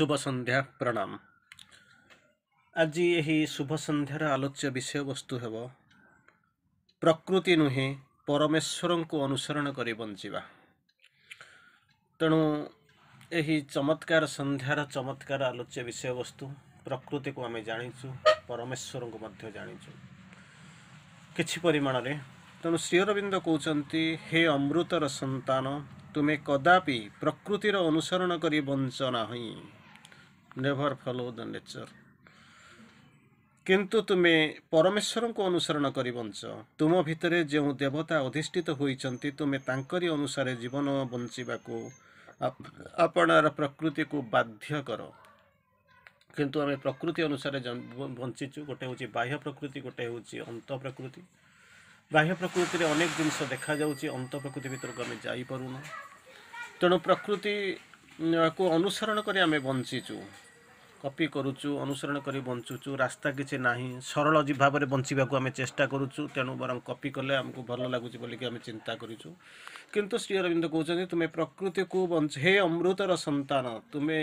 ଶୁଭ ସନ୍ଧ୍ୟା ପ୍ରଣାମ ଆଜି ଏହି ଶୁଭ ସନ୍ଧ୍ୟାର ଆଲୋଚ୍ୟ ବିଷୟବସ୍ତୁ ହେବ ପ୍ରକୃତି ନୁହେଁ ପରମେଶ୍ୱରଙ୍କୁ ଅନୁସରଣ କରି ବଞ୍ଚିବା ତେଣୁ ଏହି ଚମତ୍କାର ସନ୍ଧ୍ୟାର ଚମତ୍କାର ଆଲୋଚ୍ୟ ବିଷୟବସ୍ତୁ ପ୍ରକୃତିକୁ ଆମେ ଜାଣିଛୁ ପରମେଶ୍ୱରଙ୍କୁ ମଧ୍ୟ ଜାଣିଛୁ କିଛି ପରିମାଣରେ ତେଣୁ ଶ୍ରୀଅରବିନ୍ଦ କହୁଛନ୍ତି ହେ ଅମୃତର ସନ୍ତାନ ତୁମେ କଦାପି ପ୍ରକୃତିର ଅନୁସରଣ କରି ବଞ୍ଚ ନାହିଁ ନେଭର୍ ଫଲୋ ଦ ନେଚର୍ କିନ୍ତୁ ତୁମେ ପରମେଶ୍ୱରଙ୍କୁ ଅନୁସରଣ କରି ବଞ୍ଚ ତୁମ ଭିତରେ ଯେଉଁ ଦେବତା ଅଧିଷ୍ଠିତ ହୋଇଛନ୍ତି ତୁମେ ତାଙ୍କରି ଅନୁସାରେ ଜୀବନ ବଞ୍ଚିବାକୁ ଆପଣାର ପ୍ରକୃତିକୁ ବାଧ୍ୟ କର କିନ୍ତୁ ଆମେ ପ୍ରକୃତି ଅନୁସାରେ ବଞ୍ଚିଛୁ ଗୋଟେ ହେଉଛି ବାହ୍ୟ ପ୍ରକୃତି ଗୋଟେ ହେଉଛି ଅନ୍ତ ପ୍ରକୃତି ବାହ୍ୟ ପ୍ରକୃତିରେ ଅନେକ ଜିନିଷ ଦେଖାଯାଉଛି ଅନ୍ତ ପ୍ରକୃତି ଭିତରକୁ ଆମେ ଯାଇପାରୁନୁ ତେଣୁ ପ୍ରକୃତିକୁ ଅନୁସରଣ କରି ଆମେ ବଞ୍ଚିଛୁ କପି କରୁଛୁ ଅନୁସରଣ କରି ବଞ୍ଚୁଛୁ ରାସ୍ତା କିଛି ନାହିଁ ସରଳ ଭାବରେ ବଞ୍ଚିବାକୁ ଆମେ ଚେଷ୍ଟା କରୁଛୁ ତେଣୁ ବରଂ କପି କଲେ ଆମକୁ ଭଲ ଲାଗୁଛି ବୋଲିକି ଆମେ ଚିନ୍ତା କରିଛୁ କିନ୍ତୁ ଶ୍ରୀ ଅରବିନ୍ଦ କହୁଛନ୍ତି ତୁମେ ପ୍ରକୃତିକୁ ବଞ୍ଚ ହେ ଅମୃତର ସନ୍ତାନ ତୁମେ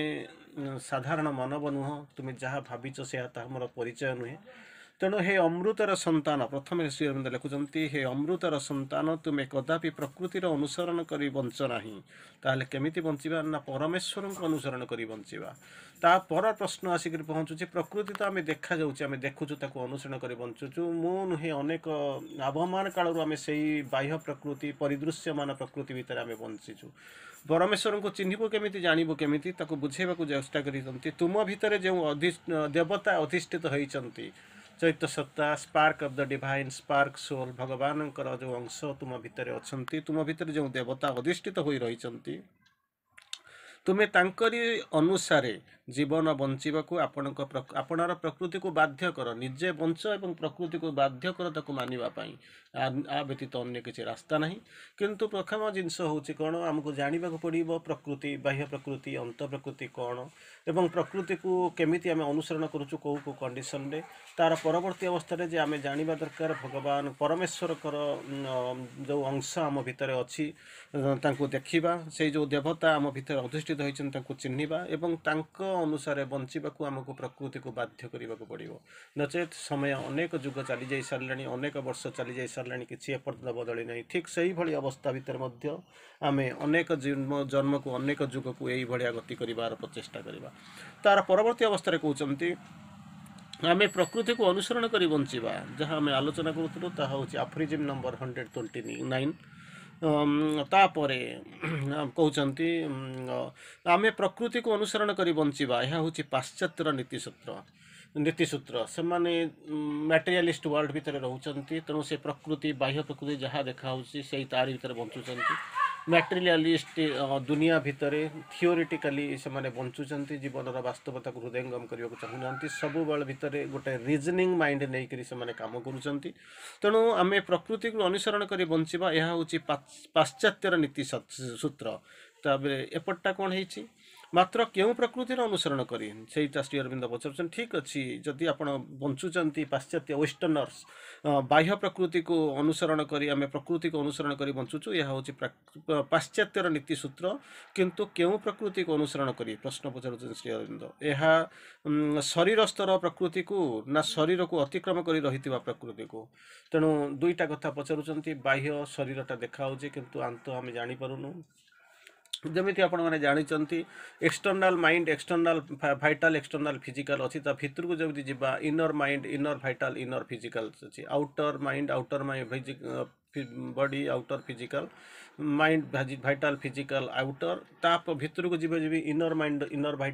ସାଧାରଣ ମାନବ ନୁହଁ ତୁମେ ଯାହା ଭାବିଛ ସେ ତାହା ମୋର ପରିଚୟ ନୁହେଁ ତେଣୁ ହେ ଅମୃତର ସନ୍ତାନ ପ୍ରଥମେ ଶ୍ରୀଅରବିନ୍ଦ ଲେଖୁଛନ୍ତି ହେ ଅମୃତର ସନ୍ତାନ ତୁମେ କଦାପି ପ୍ରକୃତିର ଅନୁସରଣ କରି ବଞ୍ଚ ନାହିଁ ତାହେଲେ କେମିତି ବଞ୍ଚିବା ନା ପରମେଶ୍ୱରଙ୍କୁ ଅନୁସରଣ କରି ବଞ୍ଚିବା ତା ପର ପ୍ରଶ୍ନ ଆସିକରି ପହଞ୍ଚୁଛି ପ୍ରକୃତି ତ ଆମେ ଦେଖାଯାଉଛି ଆମେ ଦେଖୁଛୁ ତାକୁ ଅନୁସରଣ କରି ବଞ୍ଚୁଛୁ ମୁଁ ନୁହେଁ ଅନେକ ଆବହମାନ କାଳରୁ ଆମେ ସେଇ ବାହ୍ୟ ପ୍ରକୃତି ପରିଦୃଶ୍ୟମାନ ପ୍ରକୃତି ଭିତରେ ଆମେ ବଞ୍ଚିଛୁ ପରମେଶ୍ୱରଙ୍କୁ ଚିହ୍ନିବୁ କେମିତି ଜାଣିବୁ କେମିତି ତାକୁ ବୁଝେଇବାକୁ ଚେଷ୍ଟା କରିଛନ୍ତି ତୁମ ଭିତରେ ଯେଉଁ ଅଧି ଦେବତା ଅଧିଷ୍ଠିତ ହୋଇଛନ୍ତି चैत्र सत्ता spark of the divine spark soul भगवानको जो अंश तुम भित्र अछन्ति तुम भितर जो देवता अवस्थित होई रही चन्ति तुमे तांकर अनुसारे ଜୀବନ ବଞ୍ଚିବାକୁ ଆପଣଙ୍କ ଆପଣର ପ୍ରକୃତିକୁ ବାଧ୍ୟ କର ନିଜେ ବଞ୍ଚ ଏବଂ ପ୍ରକୃତିକୁ ବାଧ୍ୟ କର ତାକୁ ମାନିବା ପାଇଁ ଆ ବ୍ୟତୀତ ଅନ୍ୟ କିଛି ରାସ୍ତା ନାହିଁ କିନ୍ତୁ ପ୍ରଥମ ଜିନିଷ ହେଉଛି କ'ଣ ଆମକୁ ଜାଣିବାକୁ ପଡ଼ିବ ପ୍ରକୃତି ବାହ୍ୟ ପ୍ରକୃତି ଅନ୍ତ ପ୍ରକୃତି କ'ଣ ଏବଂ ପ୍ରକୃତିକୁ କେମିତି ଆମେ ଅନୁସରଣ କରୁଛୁ କେଉଁ କେଉଁ କଣ୍ଡିସନରେ ତା'ର ପରବର୍ତ୍ତୀ ଅବସ୍ଥାରେ ଯେ ଆମେ ଜାଣିବା ଦରକାର ଭଗବାନ ପରମେଶ୍ୱରଙ୍କର ଯେଉଁ ଅଂଶ ଆମ ଭିତରେ ଅଛି ତାଙ୍କୁ ଦେଖିବା ସେଇ ଯେଉଁ ଦେବତା ଆମ ଭିତରେ ଅଧିଷ୍ଠିତ ହୋଇଛନ୍ତି ତାଙ୍କୁ ଚିହ୍ନିବା ଏବଂ ତାଙ୍କ अनुसार प्रकृति को बाध्य पर्यो नचेत समय अनेक जुग चालिस अनेक वर्ष चाहिस बदली नै ठिक सही भवस्था भित्र अनेक को अनेक यही एभरिया गति प्रचेष्टा तार पर्वती अवस्था आम को अनुसरण बञ्चा जहाँ आम आलोचना aphorism number hundred twenty nine ତାପରେ କହୁଛନ୍ତି ଆମେ ପ୍ରକୃତିକୁ ଅନୁସରଣ କରି ବଞ୍ଚିବା ଏହା ହେଉଛି ପାଶ୍ଚାତ୍ୟର ନୀତିସୂତ୍ର ନୀତିସୂତ୍ର ସେମାନେ ମ୍ୟାଟେରିଆଲିଷ୍ଟ ୱାର୍ଲଡ଼ ଭିତରେ ରହୁଛନ୍ତି ତେଣୁ ସେ ପ୍ରକୃତି ବାହ୍ୟ ପ୍ରକୃତି ଯାହା ଦେଖାହେଉଛି ସେଇ ତାରି ଭିତରେ ବଞ୍ଚୁଛନ୍ତି म्याटेरिया दुनियाँ भित्र थियोटिकली बञ्चु जीवन र वास्तवता हृदयङ्गम चाहना सबै बेला भित्र गए रिजनिङ मैकुन तणु प्रकृति को अनुसरण बञ्चा यहाँ पाश्चात्य र नीति सूत्र तपटा कम है ମାତ୍ର କେଉଁ ପ୍ରକୃତିର ଅନୁସରଣ କରି ସେଇଟା ଶ୍ରୀ ଅରବିନ୍ଦ ପଚାରୁଛନ୍ତି ଠିକ୍ ଅଛି ଯଦି ଆପଣ ବଞ୍ଚୁଛନ୍ତି ପାଶ୍ଚାତ୍ୟ ୱେଷ୍ଟର୍ଣ୍ଣର୍ସ ବାହ୍ୟ ପ୍ରକୃତିକୁ ଅନୁସରଣ କରି ଆମେ ପ୍ରକୃତିକୁ ଅନୁସରଣ କରି ବଞ୍ଚୁଛୁ ଏହା ହେଉଛି ପାଶ୍ଚାତ୍ୟର ନୀତିସୂତ୍ର କିନ୍ତୁ କେଉଁ ପ୍ରକୃତିକୁ ଅନୁସରଣ କରି ପ୍ରଶ୍ନ ପଚାରୁଛନ୍ତି ଶ୍ରୀ ଅରବିନ୍ଦ ଏହା ଶରୀର ସ୍ତର ପ୍ରକୃତିକୁ ନା ଶରୀରକୁ ଅତିକ୍ରମ କରି ରହିଥିବା ପ୍ରକୃତିକୁ ତେଣୁ ଦୁଇଟା କଥା ପଚାରୁଛନ୍ତି ବାହ୍ୟ ଶରୀରଟା ଦେଖାହେଉଛି କିନ୍ତୁ ଆନ୍ତଃ ଆମେ ଜାଣିପାରୁନୁ ᱡᱚᱢᱮᱛᱮ আপন माने ᱡᱟଣᱤ ᱪᱷᱟᱱᱛᱤ external mind external vital external physical ᱟᱪᱷᱤ ᱛᱟ ᱵᱷᱤᱛᱨ ᱠᱚ ᱡᱚᱵᱫᱤ ᱡᱤᱵᱟ inner mind inner vital inner physical outer mind outer my body outer physical mind vital physical outer ᱛᱟᱯ ᱵᱷᱤᱛᱨ ᱠᱚ ᱡᱤᱵᱟ ᱡᱤᱵᱤ ᱤᱱᱟᱨ ᱢᱟᱭ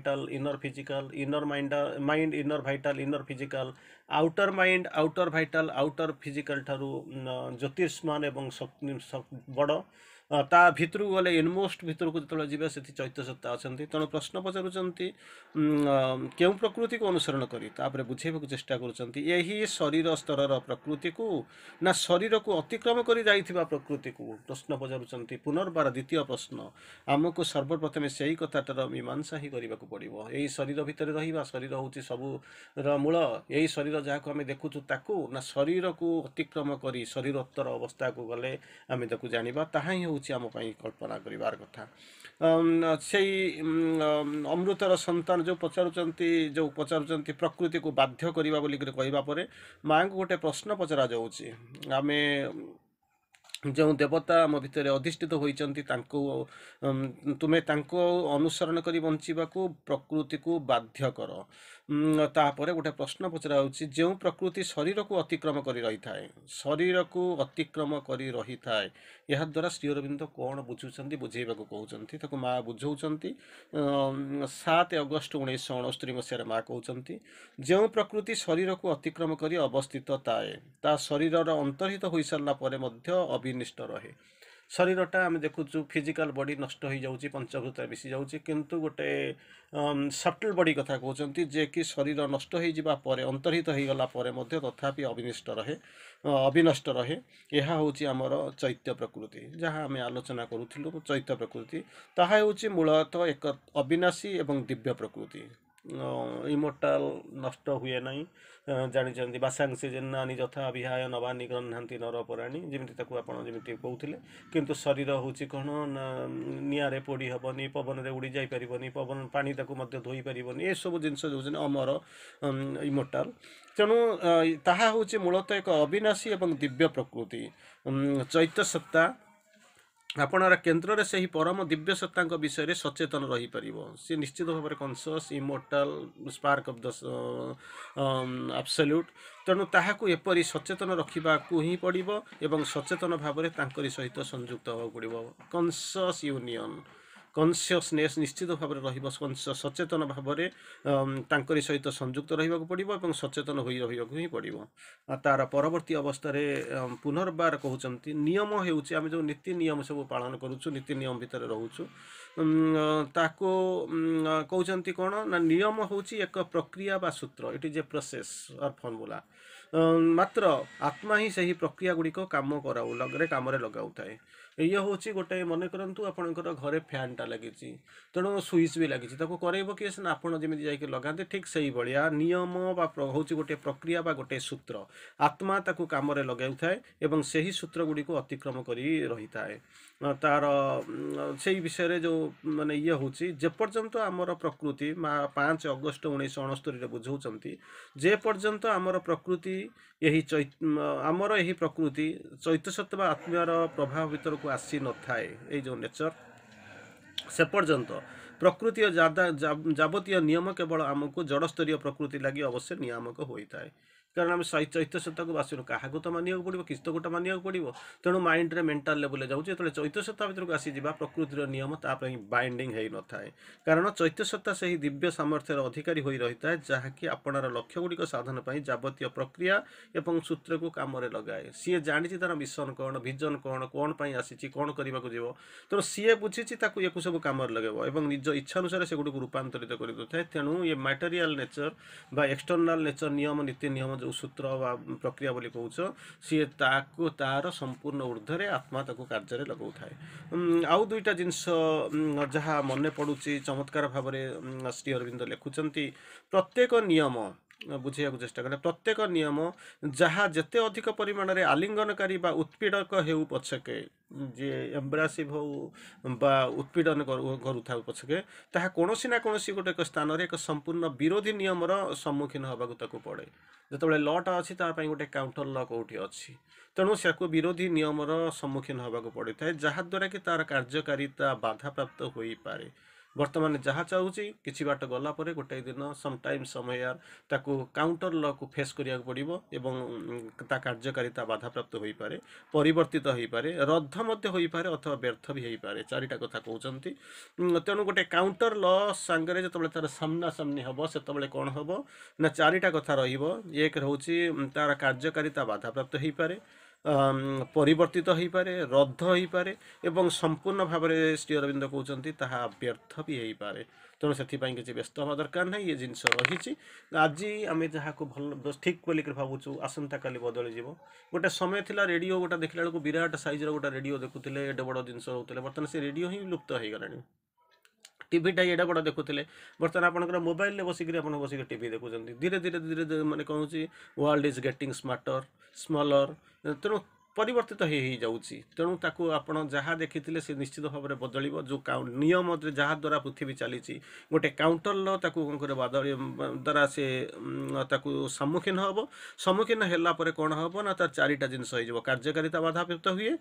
ତା ଭିତରକୁ ଗଲେ ଇନମୋଷ୍ଟ ଭିତରକୁ ଯେତେବେଳେ ଯିବେ ସେଠି ଚୈତ୍ୟସତ୍ତା ଅଛନ୍ତି ତେଣୁ ପ୍ରଶ୍ନ ପଚାରୁଛନ୍ତି କେଉଁ ପ୍ରକୃତିକୁ ଅନୁସରଣ କରି ତାପରେ ବୁଝେଇବାକୁ ଚେଷ୍ଟା କରୁଛନ୍ତି ଏହି ଶରୀର ସ୍ତରର ପ୍ରକୃତିକୁ ନା ଶରୀରକୁ ଅତିକ୍ରମ କରି ଯାଇଥିବା ପ୍ରକୃତିକୁ ପ୍ରଶ୍ନ ପଚାରୁଛନ୍ତି ପୁନର୍ବାର ଦ୍ୱିତୀୟ ପ୍ରଶ୍ନ ଆମକୁ ସର୍ବପ୍ରଥମେ ସେହି କଥାଟାର ମୀମାଂସା ହିଁ କରିବାକୁ ପଡ଼ିବ ଏହି ଶରୀର ଭିତରେ ରହିବା ଶରୀର ହେଉଛି ସବୁର ମୂଳ ଏହି ଶରୀର ଯାହାକୁ ଆମେ ଦେଖୁଛୁ ତାକୁ ନା ଶରୀରକୁ ଅତିକ୍ରମ କରି ଶରୀରୋତ୍ତର ଅବସ୍ଥାକୁ ଗଲେ ଆମେ ତାକୁ ଜାଣିବା ତାହା ହିଁ ହେଉଛି ହେଉଛି ଆମ ପାଇଁ କଳ୍ପନା କରିବାର କଥା ସେଇ ଅମୃତର ସନ୍ତାନ ଯେଉଁ ପଚାରୁଛନ୍ତି ଯେଉଁ ପଚାରୁଛନ୍ତି ପ୍ରକୃତିକୁ ବାଧ୍ୟ କରିବା ବୋଲିକରି କହିବା ପରେ ମାଆଙ୍କୁ ଗୋଟେ ପ୍ରଶ୍ନ ପଚରାଯାଉଛି ଆମେ ଯେଉଁ ଦେବତା ଆମ ଭିତରେ ଅଧିଷ୍ଠିତ ହୋଇଛନ୍ତି ତାଙ୍କୁ ତୁମେ ତାଙ୍କୁ ଅନୁସରଣ କରି ବଞ୍ଚିବାକୁ ପ୍ରକୃତିକୁ ବାଧ୍ୟ କର त गए प्रश्न पचराउ जो प्रकृति को अतिक्रम गरिरहे शरीरको अतिक्रम गरिरहे यहाँ श्री कौन अरविन्द बुझुन्छ बुझैवाकुन चाहिँ त्यो माुझौँ सात अगस्त उन्स अनस्ती मस मान्छौँ प्रकृति शरीरको अतिक्रम गरि अवस्थित थाए ता शरीर अन्तर्हित हुसर अघिनिष्ट रहे शरीरटा आम देखुछु फिजिकल बडी नष्टाउँछ पञ्चकृत विशिजाउँछ किन गोटे सटल बडी कथा जे कि शरीर नष्ट अंतर्हित है जा अन्तर्हगलाप तथापि अघिष्ट रहे अभिनष्ट रहे यहाँ चाहिँ आमर चैत्य प्रकृति जहाँ आम आलोचना चैत्य प्रकृति ता मूलत एक अविनाशी दिव्य प्रकृति इमोटाल नष्ट हे नै जाने बासाङ सिजेन् जथाहाय नवानी ग्रह्ना नरपराणी जमिताउने किन शरीर हौ निँरे पोडी उड़ी उडिजाइ पारि पवन पाइपरबि एसबु जिन्स हुन्छ अमर इमोटाल तेणु ता मूलत एक अविनाशी दिव्य प्रकृति चैत सत्ता ଆପଣଙ୍କ କେନ୍ଦ୍ରରେ ସେହି ପରମ ଦିବ୍ୟ ସତ୍ତାଙ୍କ ବିଷୟରେ ସଚେତନ ରହିପାରିବ ସେ ନିଶ୍ଚିତ ଭାବରେ conscious immortal spark of the absolute ତେଣୁ ତାହାକୁ ଏପରି ସଚେତନ ରଖିବାକୁ ହିଁ ପଡ଼ିବ ଏବଂ ସଚେତନ ଭାବରେ ତାଙ୍କରି ସହିତ ସଂଯୁକ୍ତ ହେବାକୁ ପଡ଼ିବ କନସିୟସ୍ ୟୁନିଅନ୍ କନସିୟସନେସ୍ ନିଶ୍ଚିତ ଭାବରେ ରହିବ କନସିୟସ୍ ସଚେତନ ଭାବରେ ତାଙ୍କରି ସହିତ ସଂଯୁକ୍ତ ରହିବାକୁ ପଡ଼ିବ ଏବଂ ସଚେତନ ହୋଇ ରହିବାକୁ ହିଁ ପଡ଼ିବ ତା'ର ପରବର୍ତ୍ତୀ ଅବସ୍ଥାରେ ପୁନର୍ବାର କହୁଛନ୍ତି ନିୟମ ହେଉଛି ଆମେ ଯେଉଁ ନୀତି ନିୟମ ସବୁ ପାଳନ କରୁଛୁ ନୀତି ନିୟମ ଭିତରେ ରହୁଛୁ ତାକୁ କହୁଛନ୍ତି କ'ଣ ନା ନିୟମ ହେଉଛି ଏକ ପ୍ରକ୍ରିୟା ବା ସୂତ୍ର it is a process or formula ମାତ୍ର ଆତ୍ମା ହିଁ ସେହି ପ୍ରକ୍ରିୟା ଗୁଡ଼ିକ କାମ କରାଉ କାମରେ ଲଗାଉଥାଏ ଏଇଆ ହେଉଛି ଗୋଟାଏ ମନେ କରନ୍ତୁ ଆପଣଙ୍କର ଘରେ ଫ୍ୟାନ୍ଟା ଲାଗିଛି ତେଣୁ ସୁଇଚ୍ ବି ଲାଗିଛି ତାକୁ କରେଇବ କିଏ ସିନା ଆପଣ ଯେମିତି ଯାଇକି ଲଗାନ୍ତି ଠିକ୍ ସେଇଭଳିଆ ନିୟମ ବା ହେଉଛି ଗୋଟିଏ ପ୍ରକ୍ରିୟା ବା ଗୋଟିଏ ସୂତ୍ର ଆତ୍ମା ତାକୁ କାମରେ ଲଗାଇଥାଏ ଏବଂ ସେହି ସୂତ୍ର ଗୁଡ଼ିକୁ ଅତିକ୍ରମ କରି ରହିଥାଏ ତାର ସେଇ ବିଷୟରେ ଯେଉଁ ମାନେ ଇଏ ହେଉଛି ଯେପର୍ଯ୍ୟନ୍ତ ଆମର ପ୍ରକୃତି ମା ପାଞ୍ଚ ଅଗଷ୍ଟ ଉଣେଇଶହ ଅଣସ୍ତରୀରେ ବୁଝାଉଛନ୍ତି ଯେପର୍ଯ୍ୟନ୍ତ ଆମର ପ୍ରକୃତି ଏହି ଚୈ ଆମର ଏହି ପ୍ରକୃତି ଚୈତସତ୍ତ୍ୱ ବା ଆତ୍ମାର ପ୍ରଭାବ ଭିତରକୁ ପାଖକୁ ଆସିନଥାଏ ଏଇ ଯେଉଁ ନେଚର୍ ସେ ପର୍ଯ୍ୟନ୍ତ ପ୍ରକୃତି ଓ ଯାବତୀୟ ନିୟମ କେବଳ ଆମକୁ ଜଡ଼ସ୍ତରୀୟ ପ୍ରକୃତି ଲାଗି ଅବଶ୍ୟ ନିୟାମକ ହୋଇଥାଏ କାରଣ ଆମେ ଚୈତ ସତାକୁ ବାସିନୁ କାହାକୁ ତ ମାନିବାକୁ ପଡ଼ିବ କିସ୍ତ ଗୋଟେ ମାନିବାକୁ ପଡ଼ିବ ତେଣୁ ମାଇଣ୍ଡରେ ମେଣ୍ଟାଲ ଲେବୁଲରେ ଯାଉଛି ଯେତେବେଳେ ଚୈତ ସତ୍ତା ଭିତରକୁ ଆସିଯିବା ପ୍ରକୃତିର ନିୟମ ତା ପାଇଁ ବାଇଣ୍ଡିଂ ହୋଇନଥାଏ କାରଣ ଚୈତ ସତ୍ତା ସେହି ଦିବ୍ୟ ସାମର୍ଥ୍ୟର ଅଧିକାରୀ ହୋଇ ରହିଥାଏ ଯାହାକି ଆପଣାର ଲକ୍ଷ୍ୟଗୁଡ଼ିକ ସାଧନ ପାଇଁ ଯାବତୀୟ ପ୍ରକ୍ରିୟା ଏବଂ ସୂତ୍ରକୁ କାମରେ ଲଗାଏ ସିଏ ଜାଣିଛି ତାର ମିଶନ କ'ଣ ଭିଜନ କ'ଣ କ'ଣ ପାଇଁ ଆସିଛି କ'ଣ କରିବାକୁ ଯିବ ତେଣୁ ସିଏ ବୁଝିଛି ତାକୁ ୟାକୁ ସବୁ କାମରେ ଲଗାଇବ ଏବଂ ନିଜ ଇଚ୍ଛା ଅନୁସାରେ ସେଗୁଡ଼ିକୁ ରୂପାନ୍ତରିତ କରିଦେଉଥାଏ ତେଣୁ ଏ ମ୍ୟାଟେରିଆଲ ନେଚର ବା ଏକ୍ସଟର୍ନାଲ ନେଚର ନିୟମ ନୀତି ନିୟମ ଯେଉଁ ସୂତ୍ର ବା ପ୍ରକ୍ରିୟା ବୋଲି କହୁଛ ସିଏ ତାକୁ ତାର ସମ୍ପୂର୍ଣ୍ଣ ଉର୍ଦ୍ଧ୍ୱରେ ଆତ୍ମା ତାକୁ କାର୍ଯ୍ୟରେ ଲଗାଉଥାଏ ଆଉ ଦୁଇଟା ଜିନିଷ ଯାହା ମନେ ପଡ଼ୁଛି ଚମତ୍କାର ଭାବରେ ଶ୍ରୀ ଅରବିନ୍ଦ ଲେଖୁଛନ୍ତି ପ୍ରତ୍ୟେକ ନିୟମ ବୁଝେଇବାକୁ ଚେଷ୍ଟା କଲେ ପ୍ରତ୍ୟେକ ନିୟମ ଯାହା ଯେତେ ଅଧିକ ପରିମାଣରେ ଆଲିଙ୍ଗନକାରୀ ବା ଉତ୍ପୀଡ଼କ ହେଉ ପଛକେ ଯିଏ ଏମ୍ବ୍ରାସିଭ୍ ହେଉ ବା ଉତ୍ପୀଡ଼ନ କରୁଥାଉ ପଛକେ ତାହା କୌଣସି ନା କୌଣସି ଗୋଟେ ଏକ ସ୍ଥାନରେ ଏକ ସମ୍ପୂର୍ଣ୍ଣ ବିରୋଧୀ ନିୟମର ସମ୍ମୁଖୀନ ହେବାକୁ ତାକୁ ପଡ଼େ ଯେତେବେଳେ ଲଟା ଅଛି ତା ପାଇଁ ଗୋଟେ କାଉଣ୍ଟର ଲ କେଉଁଠି ଅଛି ତେଣୁ ସେକୁ ବିରୋଧୀ ନିୟମର ସମ୍ମୁଖୀନ ହେବାକୁ ପଡ଼ିଥାଏ ଯାହାଦ୍ୱାରା କି ତା'ର କାର୍ଯ୍ୟକାରିତା ବାଧାପ୍ରାପ୍ତ ହୋଇପାରେ ବର୍ତ୍ତମାନ ଯାହା ଚାହୁଁଛି କିଛି ବାଟ ଗଲା ପରେ ଗୋଟାଏ ଦିନ ସମଟାଇମ୍ ସମୟାର ତାକୁ କାଉଣ୍ଟର ଲକୁ ଫେସ୍ କରିବାକୁ ପଡ଼ିବ ଏବଂ ତା କାର୍ଯ୍ୟକାରିତା ବାଧାପ୍ରାପ୍ତ ହୋଇପାରେ ପରିବର୍ତ୍ତିତ ହୋଇପାରେ ରଦ୍ଧ ମଧ୍ୟ ହୋଇପାରେ ଅଥବା ବ୍ୟର୍ଥ ବି ହୋଇପାରେ ଚାରିଟା କଥା କହୁଛନ୍ତି ତେଣୁ ଗୋଟେ କାଉଣ୍ଟର ଲ ସାଙ୍ଗରେ ଯେତେବେଳେ ତାର ସାମ୍ନାସାମ୍ନି ହେବ ସେତେବେଳେ କ'ଣ ହେବ ନା ଚାରିଟା କଥା ରହିବ ଏକ ରହୁଛି ତାର କାର୍ଯ୍ୟକାରିତା ବାଧାପ୍ରାପ୍ତ ହୋଇପାରେ ପରିବର୍ତ୍ତିତ ହୋଇପାରେ ରଦ୍ଧ ହେଇପାରେ ଏବଂ ସମ୍ପୂର୍ଣ୍ଣ ଭାବରେ ଶ୍ରୀ ଅରବିନ୍ଦ କହୁଛନ୍ତି ତାହା ବ୍ୟର୍ଥ ବି ହେଇପାରେ ତେଣୁ ସେଥିପାଇଁ କିଛି ବ୍ୟସ୍ତ ହେବା ଦରକାର ନାହିଁ ଏ ଜିନିଷ ରହିଛି ଆଜି ଆମେ ଯାହାକୁ ଭଲ ଠିକ୍ ବୋଲିକରି ଭାବୁଛୁ ଆସନ୍ତାକାଲି ବଦଳିଯିବ ଗୋଟେ ସମୟ ଥିଲା ରେଡ଼ିଓ ଗୋଟେ ଦେଖିଲା ବେଳକୁ ବିରାଟ ସାଇଜ୍ର ଗୋଟେ ରେଡ଼ିଓ ଦେଖୁଥିଲେ ଏଡ଼େ ବଡ଼ ଜିନିଷ ହେଉଥିଲେ ବର୍ତ୍ତମାନ ସେ ରେଡ଼ିଓ ହିଁ ଲୁପ୍ତ ହେଇଗଲାଣି ଟିଭିଟା ଏଇଟା ଗୋଟେ ଦେଖୁଥିଲେ ବର୍ତ୍ତମାନ ଆପଣଙ୍କର ମୋବାଇଲରେ ବସିକରି ଆପଣ ବସିକି ଟିଭି ଦେଖୁଛନ୍ତି ଧୀରେ ଧୀରେ ଧୀରେ ଧୀରେ ମାନେ କ'ଣ ହେଉଛି world is getting smarter smaller ତେଣୁ ପରିବର୍ତ୍ତିତ ହେଇ ହେଇଯାଉଛି ତେଣୁ ତାକୁ ଆପଣ ଯାହା ଦେଖିଥିଲେ ସେ ନିଶ୍ଚିତ ଭାବରେ ବଦଳିବ ଯେଉଁ ନିୟମରେ ଯାହାଦ୍ୱାରା ପୃଥିବୀ ଚାଲିଛି ଗୋଟେ କାଉଣ୍ଟରର ତାକୁ କ'ଣ କରିବ ବଦଳି ଦ୍ୱାରା ସେ ତାକୁ ସମ୍ମୁଖୀନ ହେବ ସମ୍ମୁଖୀନ ହେଲା ପରେ କ'ଣ ହେବ ନା ତାର ଚାରିଟା ଜିନିଷ ହେଇଯିବ କାର୍ଯ୍ୟକାରିତା ବାଧାପ୍ରାପ୍ତ ହୁଏ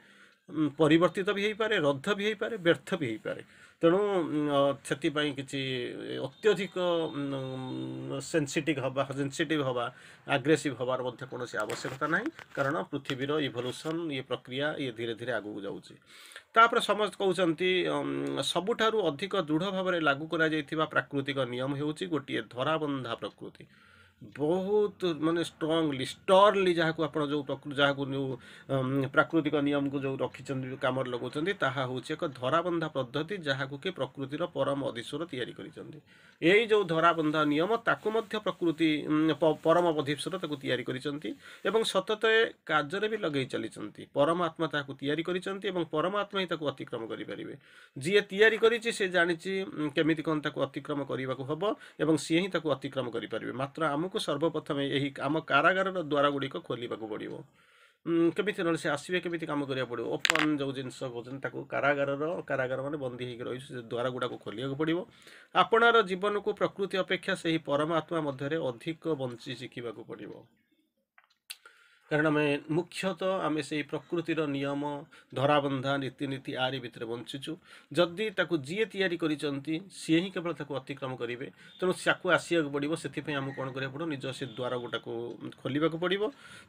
ପରିବର୍ତ୍ତିତ ବି ହେଇପାରେ ରଦ୍ଧ ବି ହେଇପାରେ ବ୍ୟର୍ଥ ବି ହେଇପାରେ ତେଣୁ ସେଥିପାଇଁ କିଛି ଅତ୍ୟଧିକ ସେନ୍ସିଟିଭ୍ ହେବା ସେନ୍ସିଟିଭ୍ ହେବା ଆଗ୍ରେସିଭ୍ ହେବାର ମଧ୍ୟ କୌଣସି ଆବଶ୍ୟକତା ନାହିଁ କାରଣ ପୃଥିବୀର ଇଭଲ୍ୟୁସନ୍ ଇଏ ପ୍ରକ୍ରିୟା ଇଏ ଧୀରେ ଧୀରେ ଆଗକୁ ଯାଉଛି ତାପରେ ସମସ୍ତେ କହୁଛନ୍ତି ସବୁଠାରୁ ଅଧିକ ଦୃଢ଼ ଭାବରେ ଲାଗୁ କରାଯାଇଥିବା ପ୍ରାକୃତିକ ନିୟମ ହେଉଛି ଗୋଟିଏ ଧରାବନ୍ଧା ପ୍ରକୃତି ବହୁତ ମାନେ ଷ୍ଟ୍ରଙ୍ଗଲି ଷ୍ଟର୍ଲି ଯାହାକୁ ଆପଣ ଯେଉଁ ଯାହାକୁ ଯେଉଁ ପ୍ରାକୃତିକ ନିୟମକୁ ଯେଉଁ ରଖିଛନ୍ତି କାମରେ ଲଗାଉଛନ୍ତି ତାହା ହେଉଛି ଏକ ଧରାବନ୍ଧା ପଦ୍ଧତି ଯାହାକୁ କି ପ୍ରକୃତିର ପରମ ଅଧୀଶ୍ୱର ତିଆରି କରିଛନ୍ତି ଏଇ ଯେଉଁ ଧରାବନ୍ଧା ନିୟମ ତାକୁ ମଧ୍ୟ ପ୍ରକୃତି ପରମ ଅଧୀଶ୍ୱର ତାକୁ ତିଆରି କରିଛନ୍ତି ଏବଂ ସତତ କାର୍ଯ୍ୟରେ ବି ଲଗେଇ ଚାଲିଛନ୍ତି ପରମାତ୍ମା ତାହାକୁ ତିଆରି କରିଛନ୍ତି ଏବଂ ପରମାତ୍ମା ହିଁ ତାକୁ ଅତିକ୍ରମ କରିପାରିବେ ଯିଏ ତିଆରି କରିଛି ସେ ଜାଣିଛି କେମିତି କ'ଣ ତାକୁ ଅତିକ୍ରମ କରିବାକୁ ହେବ ଏବଂ ସିଏ ହିଁ ତାକୁ ଅତିକ୍ରମ କରିପାରିବେ ମାତ୍ର ଆମକୁ ଆମକୁ ସର୍ବପ୍ରଥମେ ଏହି ଆମ କାରାଗାରର ଦ୍ୱାର ଗୁଡ଼ିକ ଖୋଲିବାକୁ ପଡ଼ିବ କେମିତି ନହେଲେ ସେ ଆସିବେ କେମିତି କାମ କରିବାକୁ ପଡ଼ିବ ଓପନ୍ ଯେଉଁ ଜିନିଷ କହୁଛନ୍ତି ତାକୁ କାରାଗାରର କାରାଗାର ମାନେ ବନ୍ଦୀ ହେଇକି ରହିଛି ସେ ଦ୍ୱାର ଦ୍ୱାରଗୁଡ଼ାକୁ ଖୋଲିବାକୁ ପଡ଼ିବ ଆପଣାର ଜୀବନକୁ ପ୍ରକୃତି ଅପେକ୍ଷା ସେହି ପରମାତ୍ମା ମଧ୍ୟରେ ଅଧିକ ବଞ୍ଚି ଶିଖିବାକୁ ପଡ଼ିବ କାରଣ ଆମେ ମୁଖ୍ୟତଃ ଆମେ ସେଇ ପ୍ରକୃତିର ନିୟମ ଧରାବନ୍ଧା ନୀତିନୀତି ଆରି ଭିତରେ ବଞ୍ଚିଛୁ ଯଦି ତାକୁ ଯିଏ ତିଆରି କରିଛନ୍ତି ସିଏ ହିଁ କେବଳ ତାକୁ ଅତିକ୍ରମ କରିବେ ତେଣୁ ତାକୁ ଆସିବାକୁ ପଡ଼ିବ ସେଥିପାଇଁ ଆମକୁ କ'ଣ କରିବାକୁ ପଡ଼ିବ ନିଜ ସେ ଦ୍ୱାର ଗୋଟାକୁ ଖୋଲିବାକୁ ପଡ଼ିବ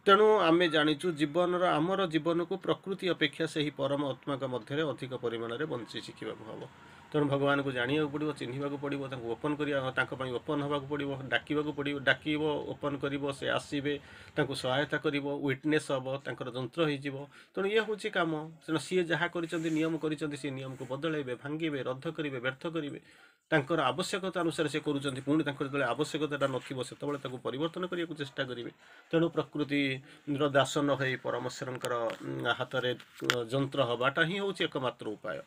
ତେଣୁ ଆମେ ଜାଣିଛୁ ଜୀବନର ଆମର ଜୀବନକୁ ପ୍ରକୃତି ଅପେକ୍ଷା ସେହି ପରମ ଆତ୍ମାଙ୍କ ମଧ୍ୟରେ ଅଧିକ ପରିମାଣରେ ବଞ୍ଚି ଶିଖିବାକୁ ହେବ ତେଣୁ ଭଗବାନଙ୍କୁ ଜାଣିବାକୁ ପଡ଼ିବ ଚିହ୍ନିବାକୁ ପଡ଼ିବ ତାଙ୍କୁ ଓପନ୍ କରିବା ତାଙ୍କ ପାଇଁ ଓପନ୍ ହେବାକୁ ପଡ଼ିବ ଡାକିବାକୁ ପଡ଼ିବ ଡାକିବ ଓପନ୍ କରିବ ସେ ଆସିବେ ତାଙ୍କୁ ସହାୟତା କରିବ ୱିଟନେସ୍ ହେବ ତାଙ୍କର ଯନ୍ତ୍ର ହେଇଯିବ ତେଣୁ ଇଏ ହେଉଛି କାମ ତେଣୁ ସିଏ ଯାହା କରିଛନ୍ତି ନିୟମ କରିଛନ୍ତି ସେ ନିୟମକୁ ବଦଳାଇବେ ଭାଙ୍ଗିବେ ରଦ୍ଧ କରିବେ ବ୍ୟର୍ଥ କରିବେ ତାଙ୍କର ଆବଶ୍ୟକତା ଅନୁସାରେ ସେ କରୁଛନ୍ତି ପୁଣି ତାଙ୍କର ଯେତେବେଳେ ଆବଶ୍ୟକତାଟା ନଥିବ ସେତେବେଳେ ତାକୁ ପରିବର୍ତ୍ତନ କରିବାକୁ ଚେଷ୍ଟା କରିବେ ତେଣୁ ପ୍ରକୃତିର ଦାସ ନ ହୋଇ ପରମେଶ୍ୱରଙ୍କର ହାତରେ ଯନ୍ତ୍ର ହେବାଟା ହିଁ ହେଉଛି ଏକମାତ୍ର ଉପାୟ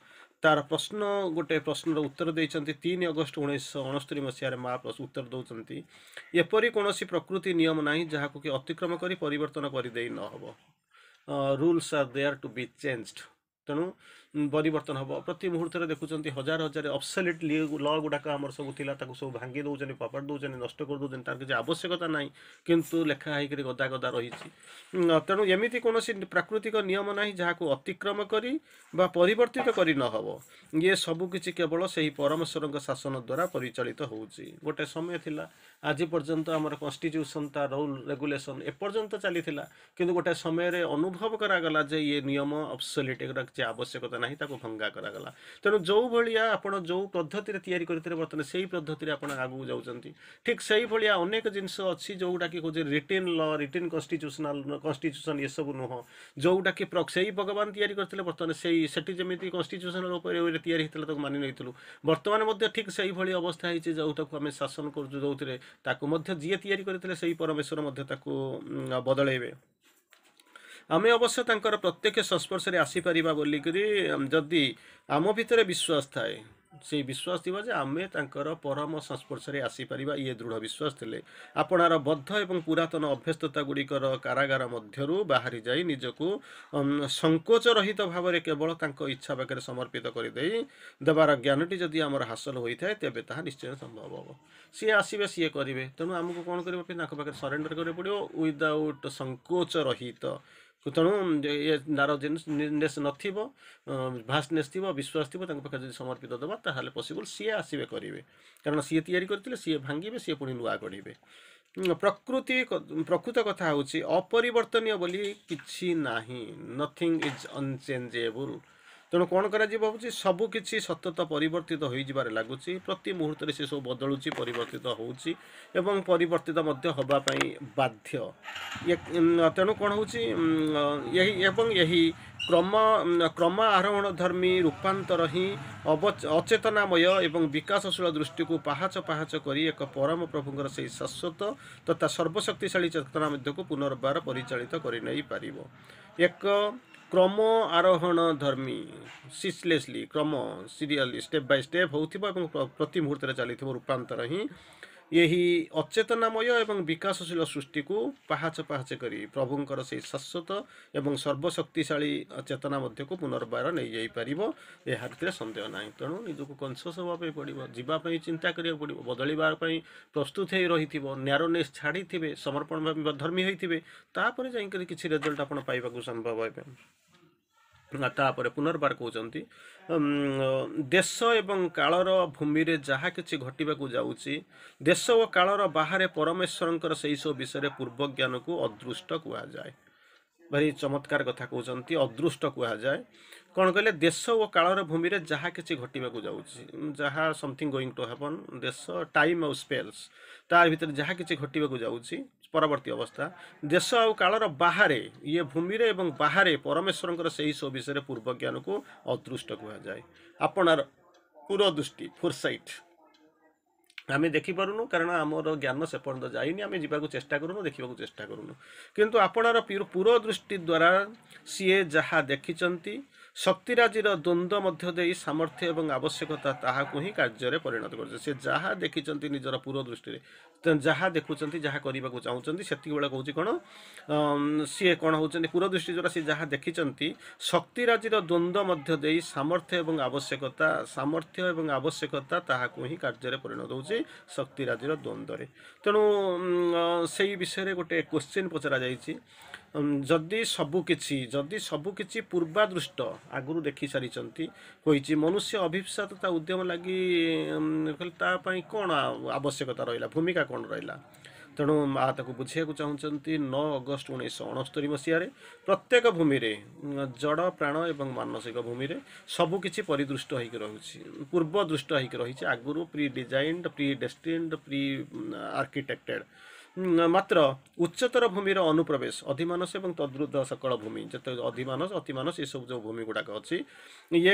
ତାର ପ୍ରଶ୍ନ ଗୋଟେ ପ୍ରଶ୍ନର ଉତ୍ତର ଦେଇଛନ୍ତି ତିନି ଅଗଷ୍ଟ ଉଣେଇଶହ ଅଣସ୍ତରି ମସିହାରେ ମା ଉତ୍ତର ଦେଉଛନ୍ତି ଏପରି କୌଣସି ପ୍ରକୃତି ନିୟମ ନାହିଁ ଯାହାକୁ କି ଅତିକ୍ରମ କରି ପରିବର୍ତ୍ତନ କରିଦେଇ ନ ହେବ rules are there to be changed ତେଣୁ ପରିବର୍ତ୍ତନ ହେବ ପ୍ରତି ମୁହୂର୍ତ୍ତରେ ଦେଖୁଛନ୍ତି ହଜାର ହଜାର ଅପସଲେଟ୍ ଲ ଗୁଡ଼ାକ ଆମର ସବୁ ଥିଲା ତାକୁ ସବୁ ଭାଙ୍ଗି ଦେଉଛନ୍ତି ଫପାଡ଼ି ଦେଉଛନ୍ତି ନଷ୍ଟ କରିଦେଉଛନ୍ତି ତାର କିଛି ଆବଶ୍ୟକତା ନାହିଁ କିନ୍ତୁ ଲେଖା ହେଇକରି ଗଦା ଗଦା ରହିଛି ତେଣୁ ଏମିତି କୌଣସି ପ୍ରାକୃତିକ ନିୟମ ନାହିଁ ଯାହାକୁ ଅତିକ୍ରମ କରି ବା ପରିବର୍ତ୍ତିତ କରି ନହେବ ଇଏ ସବୁକିଛି କେବଳ ସେହି ପରମେଶ୍ୱରଙ୍କ ଶାସନ ଦ୍ୱାରା ପରିଚାଳିତ ହେଉଛି ଗୋଟେ ସମୟ ଥିଲା ଆଜି ପର୍ଯ୍ୟନ୍ତ ଆମର କନଷ୍ଟିଚ୍ୟୁସନ୍ ତା ରୁଲ୍ ରେଗୁଲେସନ୍ ଏପର୍ଯ୍ୟନ୍ତ ଚାଲିଥିଲା କିନ୍ତୁ ଗୋଟେ ସମୟରେ ଅନୁଭବ କରାଗଲା ଯେ ଇଏ ନିୟମ ଅବସଲିଟ୍ ଏଗୁଡ଼ା କିଛି ଆବଶ୍ୟକତା ନାହିଁ ନାହିଁ ତାକୁ ଭଙ୍ଗା କରାଗଲା ତେଣୁ ଯେଉଁଭଳିଆ ଆପଣ ଯେଉଁ ପଦ୍ଧତିରେ ତିଆରି କରିଥିଲେ ବର୍ତ୍ତମାନ ସେଇ ପଦ୍ଧତିରେ ଆପଣ ଆଗକୁ ଯାଉଛନ୍ତି ଠିକ୍ ସେଇଭଳିଆ ଅନେକ ଜିନିଷ ଅଛି ଯେଉଁଟାକି ହେଉଛି written law written constitutional constitution ଏସବୁ ନୁହଁ ଯେଉଁଟାକି ସେଇ ଭଗବାନ ତିଆରି କରିଥିଲେ ବର୍ତ୍ତମାନ ସେଇ ସେଠି ଯେମିତି କନଷ୍ଟିଚ୍ୟୁସନାଲ ଉପରେ ତିଆରି ହୋଇଥିଲା ତାକୁ ମାନି ନେଇଥିଲୁ ବର୍ତ୍ତମାନ ମଧ୍ୟ ଠିକ୍ ସେଇଭଳି ଅବସ୍ଥା ହେଇଛି ଯେଉଁଟାକୁ ଆମେ ଶାସନ କରୁଛୁ ଯେଉଁଥିରେ ତାକୁ ମଧ୍ୟ ଯିଏ ତିଆରି କରିଥିଲେ ସେଇ ପରମେଶ୍ୱର ମଧ୍ୟ ତାକୁ ବଦଳେଇବେ ଆମେ ଅବଶ୍ୟ ତାଙ୍କର ପ୍ରତ୍ୟକ୍ଷ ସଂସ୍ପର୍ଶରେ ଆସିପାରିବା ବୋଲିକରି ଯଦି ଆମ ଭିତରେ ବିଶ୍ୱାସ ଥାଏ ସେଇ ବିଶ୍ୱାସ ଥିବ ଯେ ଆମେ ତାଙ୍କର ପରମ ସଂସ୍ପର୍ଶରେ ଆସିପାରିବା ଇଏ ଦୃଢ଼ ବିଶ୍ୱାସ ଥିଲେ ଆପଣାର ବଦ୍ଧ ଏବଂ ପୁରାତନ ଅଭ୍ୟସ୍ତତା ଗୁଡ଼ିକର କାରାଗାର ମଧ୍ୟରୁ ବାହାରି ଯାଇ ନିଜକୁ ସଂକୋଚ ରହିତ ଭାବରେ କେବଳ ତାଙ୍କ ଇଚ୍ଛା ପାଖରେ ସମର୍ପିତ କରିଦେଇ ଦେବାର ଜ୍ଞାନଟି ଯଦି ଆମର ହାସଲ ହୋଇଥାଏ ତେବେ ତାହା ନିଶ୍ଚୟ ସମ୍ଭବ ହେବ ସିଏ ଆସିବେ ସିଏ କରିବେ ତେଣୁ ଆମକୁ କ'ଣ କରିବା ପାଇଁ ତାଙ୍କ ପାଖରେ ସରେଣ୍ଡର କରିବାକୁ ପଡ଼ିବ ୱିଦାଉଟ୍ ସଂକୋଚ ରହିତ ତେଣୁ ତାର ଜିନିଷ ନଥିବ ଭାଷନେସ୍ ଥିବ ବିଶ୍ୱାସ ଥିବ ତାଙ୍କ ପାଖରେ ଯଦି ସମର୍ପିତ ଦେବା ତାହେଲେ ପସିବୁଲ୍ ସିଏ ଆସିବେ କରିବେ କାରଣ ସିଏ ତିଆରି କରିଥିଲେ ସିଏ ଭାଙ୍ଗିବେ ସିଏ ପୁଣି ନୂଆ ଗଢ଼ିବେ ପ୍ରକୃତି ପ୍ରକୃତ କଥା ହେଉଛି ଅପରିବର୍ତ୍ତନୀୟ ବୋଲି କିଛି ନାହିଁ ନଥିଙ୍ଗ ଇଜ୍ ଅନଚେଞ୍ଜେବୁଲ୍ ତେଣୁ କ'ଣ କରାଯିବ ଭାବୁଛି ସବୁକିଛି ସତତ ପରିବର୍ତ୍ତିତ ହୋଇଯିବାରେ ଲାଗୁଛି ପ୍ରତି ମୁହୂର୍ତ୍ତରେ ସେ ସବୁ ବଦଳୁଛି ପରିବର୍ତ୍ତିତ ହେଉଛି ଏବଂ ପରିବର୍ତ୍ତିତ ମଧ୍ୟ ହେବା ପାଇଁ ବାଧ୍ୟ ତେଣୁ କ'ଣ ହେଉଛି ଏହି ଏବଂ ଏହି କ୍ରମ କ୍ରମ ଆରୋହଣ ଧର୍ମୀ ରୂପାନ୍ତର ହିଁ ଅବ ଅଚେତନାମୟ ଏବଂ ବିକାଶଶୀଳ ଦୃଷ୍ଟିକୁ ପାହାଚ ପାହାଚ କରି ଏକ ପରମ ପ୍ରଭୁଙ୍କର ସେହି ଶାଶ୍ୱତ ତଥା ସର୍ବଶକ୍ତିଶାଳୀ ଚେତନା ମଧ୍ୟକୁ ପୁନର୍ବାର ପରିଚାଳିତ କରିନେଇପାରିବ ଏକ ক্ৰম আৰোহণ ধৰ্মী চিছলেছলি ক্ৰম চিৰিয়েলি ষ্টেপ বাই ষ্টেপ হ'ব প্ৰতি মুহূৰ্তৰে চলি থাকিব ৰূপান্তৰ হিচাপে ଏହି ଅଚେତନାମୟ ଏବଂ ବିକାଶଶୀଳ ସୃଷ୍ଟିକୁ ପାହାଚ ପାହାଚ କରି ପ୍ରଭୁଙ୍କର ସେହି ଶାଶ୍ୱତ ଏବଂ ସର୍ବଶକ୍ତିଶାଳୀ ଚେତନା ମଧ୍ୟକୁ ପୁନର୍ବାର ନେଇଯାଇପାରିବ ଏହା ଭିତରେ ସନ୍ଦେହ ନାହିଁ ତେଣୁ ନିଜକୁ କନସସ ହେବା ପାଇଁ ପଡ଼ିବ ଯିବା ପାଇଁ ଚିନ୍ତା କରିବାକୁ ପଡ଼ିବ ବଦଳିବା ପାଇଁ ପ୍ରସ୍ତୁତ ହୋଇ ରହିଥିବ ନ୍ୟାରୋନେସ୍ ଛାଡ଼ିଥିବେ ସମର୍ପଣ ଧର୍ମୀ ହୋଇଥିବେ ତାପରେ ଯାଇକରି କିଛି ରେଜଲ୍ଟ ଆପଣ ପାଇବାକୁ ସମ୍ଭବ ଏବେ ତାପରେ ପୁନର୍ବାର କହୁଛନ୍ତି ଦେଶ ଏବଂ କାଳର ଭୂମିରେ ଯାହା କିଛି ଘଟିବାକୁ ଯାଉଛି ଦେଶ ଓ କାଳର ବାହାରେ ପରମେଶ୍ୱରଙ୍କର ସେହିସବୁ ବିଷୟରେ ପୂର୍ବ ଜ୍ଞାନକୁ ଅଦୃଷ୍ଟ କୁହାଯାଏ ଭାରି ଚମତ୍କାର କଥା କହୁଛନ୍ତି ଅଦୃଷ୍ଟ କୁହାଯାଏ କ'ଣ କହିଲେ ଦେଶ ଓ କାଳର ଭୂମିରେ ଯାହା କିଛି ଘଟିବାକୁ ଯାଉଛି ଯାହା ସମଥିଙ୍ଗ ଗୋଇଂ ଟୁ ହେପନ୍ ଦେଶ ଟାଇମ୍ ଆଉ ସ୍ପେସ୍ ତା ଭିତରେ ଯାହା କିଛି ଘଟିବାକୁ ଯାଉଛି ପରବର୍ତ୍ତୀ ଅବସ୍ଥା ଦେଶ ଆଉ କାଳର ବାହାରେ ଇଏ ଭୂମିରେ ଏବଂ ବାହାରେ ପରମେଶ୍ୱରଙ୍କର ସେହି ସବୁ ବିଷୟରେ ପୂର୍ବଜ୍ଞାନକୁ ଅଦୃଷ୍ଟ କୁହାଯାଏ ଆପଣାର ପୂରଦୃଷ୍ଟି ଫୁରସାଇଟ୍ ଆମେ ଦେଖିପାରୁନୁ କାରଣ ଆମର ଜ୍ଞାନ ସେପର୍ଯ୍ୟନ୍ତ ଯାଇନି ଆମେ ଯିବାକୁ ଚେଷ୍ଟା କରୁନୁ ଦେଖିବାକୁ ଚେଷ୍ଟା କରୁନୁ କିନ୍ତୁ ଆପଣାର ପୂରଦୃଷ୍ଟି ଦ୍ୱାରା ସିଏ ଯାହା ଦେଖିଛନ୍ତି ଶକ୍ତିରାଜିର ଦ୍ୱନ୍ଦ୍ୱ ମଧ୍ୟ ଦେଇ ସାମର୍ଥ୍ୟ ଏବଂ ଆବଶ୍ୟକତା ତାହାକୁ ହିଁ କାର୍ଯ୍ୟରେ ପରିଣତ କରୁଛି ସେ ଯାହା ଦେଖିଛନ୍ତି ନିଜର ପୂର୍ବ ଦୃଷ୍ଟିରେ ଯାହା ଦେଖୁଛନ୍ତି ଯାହା କରିବାକୁ ଚାହୁଁଛନ୍ତି ସେତିକିବେଳେ କହୁଛି କ'ଣ ସିଏ କ'ଣ ହେଉଛନ୍ତି ପୂର୍ବ ଦୃଷ୍ଟି ଦ୍ୱାରା ସିଏ ଯାହା ଦେଖିଛନ୍ତି ଶକ୍ତିରାଜିର ଦ୍ୱନ୍ଦ୍ୱ ମଧ୍ୟ ଦେଇ ସାମର୍ଥ୍ୟ ଏବଂ ଆବଶ୍ୟକତା ସାମର୍ଥ୍ୟ ଏବଂ ଆବଶ୍ୟକତା ତାହାକୁ ହିଁ କାର୍ଯ୍ୟରେ ପରିଣତ ହେଉଛି ଶକ୍ତିରାଜିର ଦ୍ୱନ୍ଦ୍ୱରେ ତେଣୁ ସେଇ ବିଷୟରେ ଗୋଟେ କୋଶ୍ଚିନ୍ ପଚରାଯାଇଛି जि सबुकिछ सबुकिछ पूर्वादृष्ट आग्री देखिसिचि मनुष्य अभित्र उद्यम लाग आवश्यकता र भूमिका कन् र त बुझै चाहन्छ नौ अगस्त उन्य सय अनस्तरी मसहार प्रत्येक भूमिर जड प्राण ए मानसिक भूमि भूमिर सबुकि परिदृष्टक र पूर्वदृष्टक रहि आगु predesign predestine prearchitected ମାତ୍ର ଉଚ୍ଚତର ଭୂମିର ଅନୁପ୍ରବେଶ ଅଧିମାନସ ଏବଂ ତଦୃତ ସକଳ ଭୂମି ଯେତେ ଅଧିମାନସ ଅତିମାନସ ଏସବୁ ଯେଉଁ ଭୂମି ଗୁଡ଼ାକ ଅଛି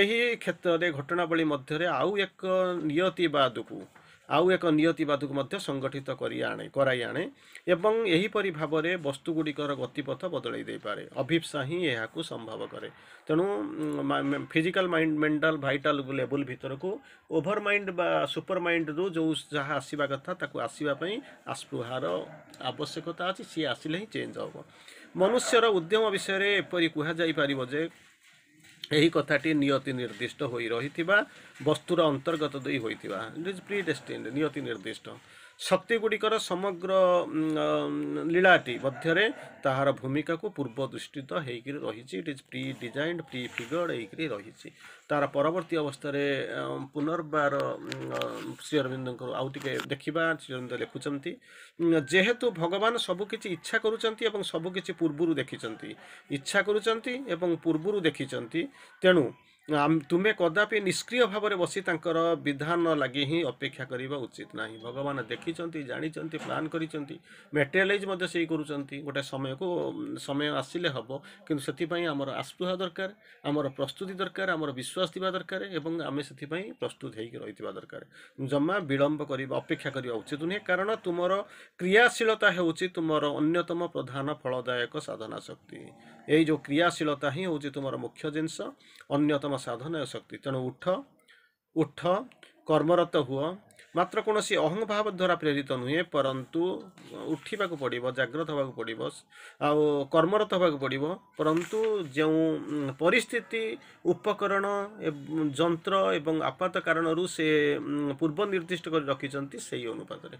ଏହି କ୍ଷେତ୍ରରେ ଘଟଣାବଳୀ ମଧ୍ୟରେ ଆଉ ଏକ ନିୟତି ବାଦକୁ ଆଉ ଏକ ନିୟତିବାଦକୁ ମଧ୍ୟ ସଂଗଠିତ କରି ଆଣେ କରାଇ ଆଣେ ଏବଂ ଏହିପରି ଭାବରେ ବସ୍ତୁଗୁଡ଼ିକର ଗତିପଥ ବଦଳାଇ ଦେଇପାରେ ଅଭିପ୍ସା ହିଁ ଏହାକୁ ସମ୍ଭବ କରେ ତେଣୁ ଫିଜିକାଲ ମାଇଣ୍ଡ ମେଣ୍ଟାଲ ଭାଇଟାଲ ଲେବୁଲ ଭିତରକୁ ଓଭର ମାଇଣ୍ଡ ବା ସୁପର ମାଇଣ୍ଡରୁ ଯେଉଁ ଯାହା ଆସିବା କଥା ତାକୁ ଆସିବା ପାଇଁ ଆସ୍ପୃହାର ଆବଶ୍ୟକତା ଅଛି ସିଏ ଆସିଲେ ହିଁ ଚେଞ୍ଜ ହେବ ମନୁଷ୍ୟର ଉଦ୍ୟମ ବିଷୟରେ ଏପରି କୁହାଯାଇପାରିବ ଯେ ଏହି କଥାଟି ନିୟତି ନିର୍ଦ୍ଦିଷ୍ଟ ହୋଇ ରହିଥିବା ବସ୍ତୁର ଅନ୍ତର୍ଗତ ଦେଇ ହୋଇଥିବା ଇଟ୍ ଇଜ୍ ପ୍ରି ଡେଷ୍ଟିନ୍ଡ ନିୟତି ନିର୍ଦ୍ଦିଷ୍ଟ ଶକ୍ତିଗୁଡ଼ିକର ସମଗ୍ର ଲୀଳାଟି ମଧ୍ୟରେ ତାହାର ଭୂମିକାକୁ ପୂର୍ବ ଦୃଷ୍ଟିତ ହେଇକରି ରହିଛି it is predesign prefigured ହେଇକିରି ରହିଛି ତାର ପରବର୍ତ୍ତୀ ଅବସ୍ଥାରେ ପୁନର୍ବାର ଶ୍ରୀ ଶ୍ରୀଅରବିନ୍ଦଙ୍କର ଆଉ ଟିକେ ଦେଖିବା ଶ୍ରୀ ଅରବିନ୍ଦ ଲେଖୁଛନ୍ତି ଯେହେତୁ ଭଗବାନ ସବୁକିଛି ଇଚ୍ଛା କରୁଛନ୍ତି ଏବଂ ସବୁକିଛି ପୂର୍ବରୁ ଦେଖିଛନ୍ତି ଇଚ୍ଛା କରୁଛନ୍ତି ଏବଂ ପୂର୍ବରୁ ଦେଖିଛନ୍ତି ତେଣୁ ତୁମେ କଦାପି ନିଷ୍କ୍ରିୟ ଭାବରେ ବସି ତାଙ୍କର ବିଧାନ ଲାଗି ହିଁ ଅପେକ୍ଷା କରିବା ଉଚିତ ନାହିଁ ଭଗବାନ ଦେଖିଛନ୍ତି ଜାଣିଛନ୍ତି ପ୍ଲାନ୍ କରିଛନ୍ତି ମେଟେରିଆଲାଇଜ୍ ମଧ୍ୟ ସେଇ କରୁଛନ୍ତି ଗୋଟେ ସମୟକୁ ସମୟ ଆସିଲେ ହେବ କିନ୍ତୁ ସେଥିପାଇଁ ଆମର ଆସ୍ପୃହା ଦରକାର ଆମର ପ୍ରସ୍ତୁତି ଦରକାର ଆମର ବିଶ୍ୱାସ ଥିବା ଦରକାର ଏବଂ ଆମେ ସେଥିପାଇଁ ପ୍ରସ୍ତୁତ ହେଇକି ରହିଥିବା ଦରକାର ଜମା ବିଳମ୍ବ କରିବା ଅପେକ୍ଷା କରିବା ଉଚିତ ନୁହେଁ କାରଣ ତୁମର କ୍ରିୟାଶୀଳତା ହେଉଛି ତୁମର ଅନ୍ୟତମ ପ୍ରଧାନ ଫଳଦାୟକ ସାଧନା ଶକ୍ତି ଏଇ ଯେଉଁ କ୍ରିୟାଶୀଳତା ହିଁ ହେଉଛି ତୁମର ମୁଖ୍ୟ ଜିନିଷ ଅନ୍ୟତମ ସାଧନୀୟ ଶକ୍ତି ତେଣୁ ଉଠ ଉଠ କର୍ମରତ ହୁଅ ମାତ୍ର କୌଣସି ଅହଂଭାବ ଦ୍ୱାରା ପ୍ରେରିତ ନୁହେଁ ପରନ୍ତୁ ଉଠିବାକୁ ପଡ଼ିବ ଜାଗ୍ରତ ହେବାକୁ ପଡ଼ିବ ଆଉ କର୍ମରତ ହେବାକୁ ପଡ଼ିବ ପରନ୍ତୁ ଯେଉଁ ପରିସ୍ଥିତି ଉପକରଣ ଯନ୍ତ୍ର ଏବଂ ଆପାତ କାରଣରୁ ସେ ପୂର୍ବ ନିର୍ଦ୍ଦିଷ୍ଟ କରି ରଖିଛନ୍ତି ସେଇ ଅନୁପାତରେ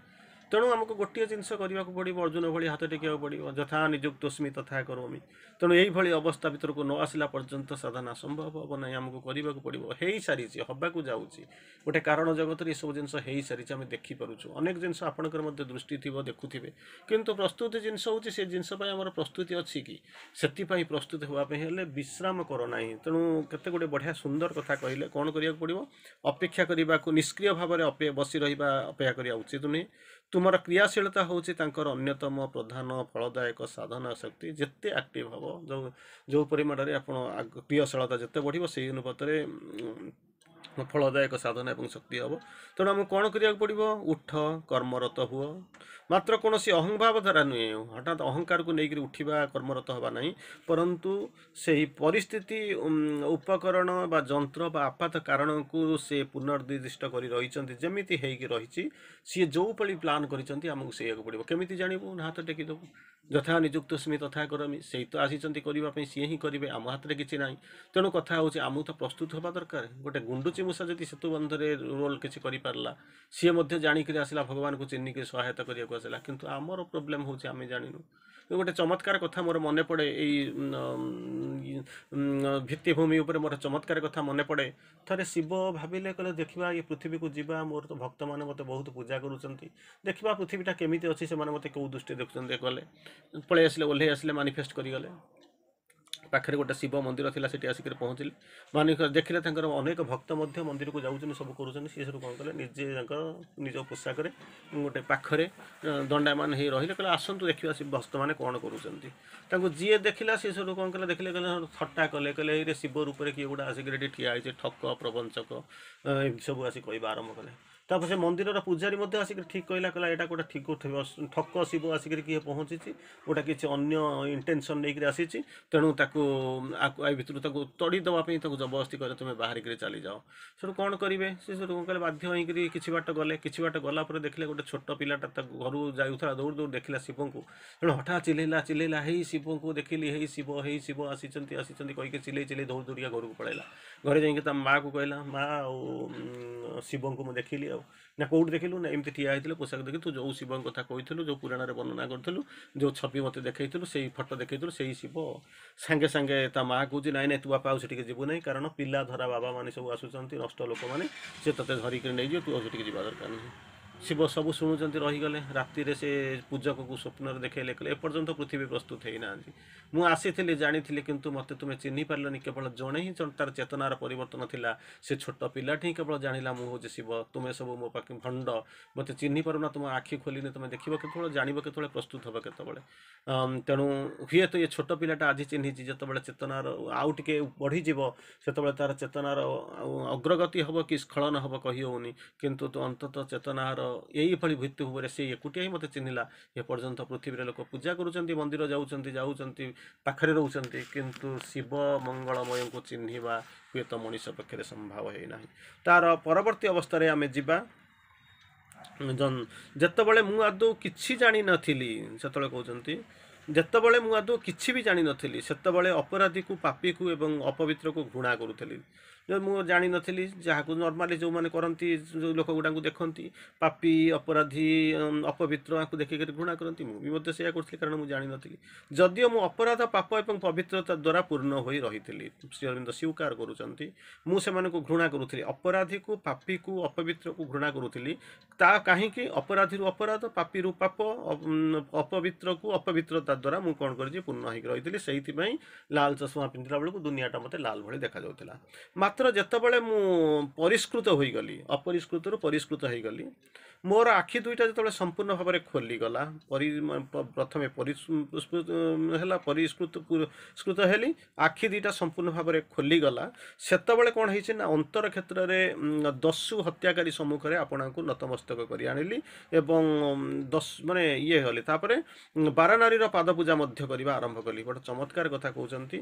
ତେଣୁ ଆମକୁ ଗୋଟିଏ ଜିନିଷ କରିବାକୁ ପଡ଼ିବ ଅର୍ଜୁନ ଭଳି ହାତ ଟେକିବାକୁ ପଡ଼ିବ ଯଥା ନିଯୁକ୍ତସ୍ମି ତଥା କରମି ତେଣୁ ଏଇଭଳି ଅବସ୍ଥା ଭିତରକୁ ନ ଆସିଲା ପର୍ଯ୍ୟନ୍ତ ସାଧନା ସମ୍ଭବ ହେବ ନାହିଁ ଆମକୁ କରିବାକୁ ପଡ଼ିବ ହେଇସାରିଛି ହେବାକୁ ଯାଉଛି ଗୋଟେ କାରଣ ଜଗତରେ ଏସବୁ ଜିନିଷ ହେଇସାରିଛି ଆମେ ଦେଖିପାରୁଛୁ ଅନେକ ଜିନିଷ ଆପଣଙ୍କର ମଧ୍ୟ ଦୃଷ୍ଟି ଥିବ ଦେଖୁଥିବେ କିନ୍ତୁ ପ୍ରସ୍ତୁତି ଜିନିଷ ହେଉଛି ସେ ଜିନିଷ ପାଇଁ ଆମର ପ୍ରସ୍ତୁତି ଅଛି କି ସେଥିପାଇଁ ପ୍ରସ୍ତୁତ ହେବା ପାଇଁ ହେଲେ ବିଶ୍ରାମ କର ନାହିଁ ତେଣୁ କେତେ ଗୋଟେ ବଢ଼ିଆ ସୁନ୍ଦର କଥା କହିଲେ କ'ଣ କରିବାକୁ ପଡ଼ିବ ଅପେକ୍ଷା କରିବାକୁ ନିଷ୍କ୍ରିୟ ଭାବରେ ବସି ରହିବା ଅପେକ୍ଷା କରିବା ଉଚିତ ନୁହେଁ ତୁମର କ୍ରିୟାଶୀଳତା ହେଉଛି ତାଙ୍କର ଅନ୍ୟତମ ପ୍ରଧାନ ଫଳଦାୟକ ସାଧନା ଶକ୍ତି ଯେତେ ଆକ୍ଟିଭ୍ ହେବ ଯେଉଁ ଯେଉଁ ପରିମାଣରେ ଆପଣ କ୍ରିୟାଶୀଳତା ଯେତେ ବଢ଼ିବ ସେହି ଅନୁପାତରେ ଫଳଦାୟକ ସାଧନା ଏବଂ ଶକ୍ତି ହେବ ତେଣୁ ଆମକୁ କ'ଣ କରିବାକୁ ପଡ଼ିବ ଉଠ କର୍ମରତ ହୁଅ ମାତ୍ର କୌଣସି ଅହଂଭାବ ଦ୍ୱାରା ନୁହେଁ ହଠାତ୍ ଅହଙ୍କାରକୁ ନେଇକରି ଉଠିବା କର୍ମରତ ହେବା ନାହିଁ ପରନ୍ତୁ ସେହି ପରିସ୍ଥିତି ଉପକରଣ ବା ଯନ୍ତ୍ର ବା ଆପାତ କାରଣକୁ ସେ ପୁନର୍ନିର୍ଦ୍ଦିଷ୍ଟ କରି ରହିଛନ୍ତି ଯେମିତି ହେଇକି ରହିଛି ସିଏ ଯେଉଁଭଳି ପ୍ଲାନ୍ କରିଛନ୍ତି ଆମକୁ ସେଇଆକୁ ପଡ଼ିବ କେମିତି ଜାଣିବୁ ନା ହାତ ଟେକିଦେବୁ ଯଥା ନିଯୁକ୍ତ ସ୍ମି ତଥା କରମି ସେଇ ତ ଆସିଛନ୍ତି କରିବା ପାଇଁ ସିଏ ହିଁ କରିବେ ଆମ ହାତରେ କିଛି ନାହିଁ ତେଣୁ କଥା ହେଉଛି ଆମକୁ ତ ପ୍ରସ୍ତୁତ ହେବା ଦରକାର ଗୋଟେ ଗୁଣ୍ଡୁଚି ମୂଷା ଯଦି ସେତୁ ବନ୍ଧରେ ରୋଲ୍ କିଛି କରିପାରିଲା ସିଏ ମଧ୍ୟ ଜାଣିକିରି ଆସିଲା ଭଗବାନଙ୍କୁ ଚିହ୍ନିକି ସହାୟତା କରିବାକୁ ବସିଲା କିନ୍ତୁ ଆମର ପ୍ରୋବ୍ଲେମ୍ ହେଉଛି ଆମେ ଜାଣିନୁ ଗୋଟେ ଚମତ୍କାର କଥା ମୋର ମନେ ପଡ଼େ ଏଇ ଭିତ୍ତିଭୂମି ଉପରେ ମୋର ଚମତ୍କାର କଥା ମନେ ପଡ଼େ ଥରେ ଶିବ ଭାବିଲେ କହିଲେ ଦେଖିବା ଏ ପୃଥିବୀକୁ ଯିବା ମୋର ତ ଭକ୍ତମାନେ ମୋତେ ବହୁତ ପୂଜା କରୁଛନ୍ତି ଦେଖିବା ପୃଥିବୀଟା କେମିତି ଅଛି ସେମାନେ ମୋତେ କେଉଁ ଦୃଷ୍ଟିରେ ଦେଖୁଛନ୍ତି ଗଲେ ପଳେଇ ଆସିଲେ ଓହ୍ଲେଇ ଆସିଲେ ମାନିଫେଷ୍ଟ କରିଗଲେ ପାଖରେ ଗୋଟେ ଶିବ ମନ୍ଦିର ଥିଲା ସେଠି ଆସିକରି ପହଞ୍ଚିଲେ ମାନେ ଦେଖିଲେ ତାଙ୍କର ଅନେକ ଭକ୍ତ ମଧ୍ୟ ମନ୍ଦିରକୁ ଯାଉଛନ୍ତି ସବୁ କରୁଛନ୍ତି ସିଏ ସବୁ କ'ଣ କଲେ ନିଜେ ତାଙ୍କର ନିଜ ପୋଷାକରେ ଗୋଟେ ପାଖରେ ଦଣ୍ଡାମାନ ହେଇ ରହିଲେ କହିଲେ ଆସନ୍ତୁ ଦେଖିବା ସେ ଭକ୍ତମାନେ କ'ଣ କରୁଛନ୍ତି ତାଙ୍କୁ ଯିଏ ଦେଖିଲା ସିଏ ସବୁ କ'ଣ କଲେ ଦେଖିଲେ କହିଲେ ଥଟ୍ଟା କଲେ କହିଲେ ଏଇରେ ଶିବ ରୂପରେ କିଏ ଗୋଟେ ଆସିକରି ଏଠି ଠିଆ ହେଇଛି ଠକ ପ୍ରବଞ୍ଚକ ଏମିତି ସବୁ ଆସି କହିବା ଆରମ୍ଭ କଲେ ତାପରେ ସେ ମନ୍ଦିରର ପୂଜାରୀ ମଧ୍ୟ ଆସିକରି ଠିକ୍ କହିଲା କହିଲା ଏଇଟା ଗୋଟେ ଠିକ୍ ଥିବ ଠକ ଶିବ ଆସିକରି କିଏ ପହଞ୍ଚିଛି ଗୋଟେ କିଛି ଅନ୍ୟ ଇଣ୍ଟେନସନ୍ ନେଇକରି ଆସିଛି ତେଣୁ ତାକୁ ଆକୁ ଏ ଭିତରୁ ତାକୁ ତଡ଼ି ଦେବା ପାଇଁ ତାକୁ ଜବରଦସ୍ତି କରେ ତୁମେ ବାହାରିକରି ଚାଲିଯାଅ ସେଠୁ କ'ଣ କରିବେ ସେ ସେଠୁ କ'ଣ କହିଲେ ବାଧ୍ୟ ହେଇକିରି କିଛି ବାଟ ଗଲେ କିଛି ବାଟ ଗଲା ପରେ ଦେଖିଲେ ଗୋଟେ ଛୋଟ ପିଲାଟା ତାକୁ ଘରୁ ଯାଉଥିଲା ଦୌଡ଼ ଦୌଡ଼ି ଦେଖିଲା ଶିବଙ୍କୁ ତେଣୁ ହଠାତ୍ ଚିଲେଇଲା ଚିଲେଇଲା ହେଇ ଶିବଙ୍କୁ ଦେଖିଲି ହେଇ ଶିବ ହେଇ ଶିବ ଆସିଛନ୍ତି ଆସିଛନ୍ତି କହିକି ଚିଲେଇ ଚିଲେଇ ଦୌଡ଼ି ଦୌଡ଼ିକା ଘରକୁ ପଳାଇଲା ଘରେ ଯାଇକି ତା ମାଆକୁ କହିଲା ମାଆ ଆଉ ଶିବଙ୍କୁ ମୁଁ ଦେଖିଲି ଆଉ ନା କେଉଁଠି ଦେଖିଲୁ ନା ଏମିତି ଠିଆ ହେଇଥିଲେ ପୋଷାକ ଦେଖି ତୁ ଯେଉଁ ଶିବଙ୍କ କଥା କହିଥିଲୁ ଯେଉଁ ପୁରାଣରେ ବର୍ଣ୍ଣନା କରିଥିଲୁ ଯେଉଁ ଛବି ମୋତେ ଦେଖେଇଥିଲୁ ସେଇ ଫଟୋ ଦେଖେଇଥିଲୁ ସେଇ ଶିବ ସାଙ୍ଗେ ସାଙ୍ଗେ ତା ମାଆ କହୁଛି ନାଇଁ ନାଇଁ ତୁ ବାପା ଆଉ ସେଠିକି ଯିବୁ ନାହିଁ କାରଣ ପିଲା ଧରା ବାବାମାନେ ସବୁ ଆସୁଛନ୍ତି ନଷ୍ଟ ଲୋକମାନେ ସେ ତୋତେ ଧରିକି ନେଇଯିବ ତୁ ଆଉ ସେଠିକି ଯିବା ଦରକାର ନାହିଁ ଶିବ ସବୁ ଶୁଣୁଛନ୍ତି ରହିଗଲେ ରାତିରେ ସେ ପୂଜକକୁ ସ୍ୱପ୍ନରେ ଦେଖେଇଲେ କହିଲେ ଏପର୍ଯ୍ୟନ୍ତ ପୃଥିବୀ ପ୍ରସ୍ତୁତ ହେଇନାହାନ୍ତି ମୁଁ ଆସିଥିଲି ଜାଣିଥିଲି କିନ୍ତୁ ମୋତେ ତୁମେ ଚିହ୍ନି ପାରିଲନି କେବଳ ଜଣେ ହିଁ ତାର ଚେତନାର ପରିବର୍ତ୍ତନ ଥିଲା ସେ ଛୋଟ ପିଲାଟି ହିଁ କେବଳ ଜାଣିଲା ମୁଁ ହେଉଛି ଶିବ ତୁମେ ସବୁ ମୋ ପାଖେ ଭଣ୍ଡ ମୋତେ ଚିହ୍ନି ପାରୁନା ତୁମ ଆଖି ଖୋଲିନି ତୁମେ ଦେଖିବ କେତେବେଳେ ଜାଣିବ କେତେବେଳେ ପ୍ରସ୍ତୁତ ହେବ କେତେବେଳେ ତେଣୁ ହୁଏତ ଏ ଛୋଟ ପିଲାଟା ଆଜି ଚିହ୍ନିଛି ଯେତେବେଳେ ଚେତନାର ଆଉ ଟିକେ ବଢ଼ିଯିବ ସେତେବେଳେ ତାର ଚେତନାର ଅଗ୍ରଗତି ହେବ କି ସ୍ଖଳନ ହେବ କହି ହେଉନି କିନ୍ତୁ ଅନ୍ତତଃ ଚେତନାର ଏଇଭଳି ଭିତ୍ତିଭୂମିରେ ସେ ଏକୁଟିଆ ହିଁ ମୋତେ ଚିହ୍ନିଲା ଏପର୍ଯ୍ୟନ୍ତ ପୃଥିବୀରେ ଲୋକ ପୂଜା କରୁଛନ୍ତି ମନ୍ଦିର ଯାଉଛନ୍ତି ଯାଉଛନ୍ତି ପାଖରେ ରହୁଛନ୍ତି କିନ୍ତୁ ଶିବ ମଙ୍ଗଳମୟଙ୍କୁ ଚିହ୍ନିବା ହୁଏତ ମଣିଷ ପକ୍ଷରେ ସମ୍ଭବ ହେଇନାହିଁ ତା'ର ପରବର୍ତ୍ତୀ ଅବସ୍ଥାରେ ଆମେ ଯିବା ଯେତେବେଳେ ମୁଁ ଆଦୌ କିଛି ଜାଣିନଥିଲି ସେତେବେଳେ କହୁଛନ୍ତି ଯେତେବେଳେ ମୁଁ ଆଦୌ କିଛି ବି ଜାଣିନଥିଲି ସେତେବେଳେ ଅପରାଧୀକୁ ପାପିକୁ ଏବଂ ଅପବିତ୍ରକୁ ଘୃଣା କରୁଥିଲି ମୁଁ ଜାଣିନଥିଲି ଯାହାକୁ ନର୍ମାଲି ଯେଉଁମାନେ କରନ୍ତି ଯେଉଁ ଲୋକ ଲୋକଗୁଡ଼ାଙ୍କୁ ଦେଖନ୍ତି ପାପି ଅପରାଧୀ ଅପବିତ୍ର ଆକୁ ଦେଖିକରି ଘୃଣା କରନ୍ତି ମୁଁ ବି ମଧ୍ୟ ସେଇଆ କରୁଥିଲି କାରଣ ମୁଁ ଜାଣିନଥିଲି ଯଦିଓ ମୁଁ ଅପରାଧ ପାପ ଏବଂ ପବିତ୍ରତା ଦ୍ୱାରା ପୂର୍ଣ୍ଣ ହୋଇ ରହିଥିଲି ଶ୍ରୀ ଅରବିନ୍ଦ ସ୍ୱୀକାର କରୁଛନ୍ତି ମୁଁ ସେମାନଙ୍କୁ ଘୃଣା କରୁଥିଲି ଅପରାଧୀକୁ ପାପିକୁ ଅପବିତ୍ରକୁ ଘୃଣା କରୁଥିଲି ତା କାହିଁକି ଅପରାଧୀରୁ ଅପରାଧ ପାପିରୁ ପାପ ଅପବିତ୍ରକୁ ଅପବିତ୍ରତା ଦ୍ୱାରା ମୁଁ କ'ଣ କରିଛି ପୂର୍ଣ୍ଣ ହୋଇକି ରହିଥିଲି ସେଇଥିପାଇଁ ଲାଲ ଚଷମା ପିନ୍ଧିଲା ବେଳକୁ ଦୁନିଆଟା ମୋତେ ଲାଲ ଭଳି ଦେଖାଯାଉଥିଲା ମାତ୍ର ଯେତେବେଳେ ମୁଁ ପରିଷ୍କୃତ ହୋଇଗଲି ଅପରିଷ୍କୃତରୁ ପରିଷ୍କୃତ ହୋଇଗଲି ମୋର ଆଖି ଦୁଇଟା ଯେତେବେଳେ ସମ୍ପୂର୍ଣ୍ଣ ଭାବରେ ଖୋଲିଗଲା ପରି ପ୍ରଥମେ ପରିସ୍କୃତ ହେଲା ପରିଷ୍କୃତ ପୁରସ୍କୃତ ହେଲି ଆଖି ଦୁଇଟା ସମ୍ପୂର୍ଣ୍ଣ ଭାବରେ ଖୋଲିଗଲା ସେତେବେଳେ କ'ଣ ହେଇଛି ନା ଅନ୍ତର କ୍ଷେତ୍ରରେ ଦସ୍ୟୁ ହତ୍ୟାକାରୀ ସମ୍ମୁଖରେ ଆପଣଙ୍କୁ ନତମସ୍ତକ କରି ଆଣିଲି ଏବଂ ଦସ ମାନେ ଇଏ ହେଲି ତାପରେ ବାର ନାରୀର ପାଦ ପୂଜା ମଧ୍ୟ କରିବା ଆରମ୍ଭ କଲି ଗୋଟେ ଚମତ୍କାର କଥା କହୁଛନ୍ତି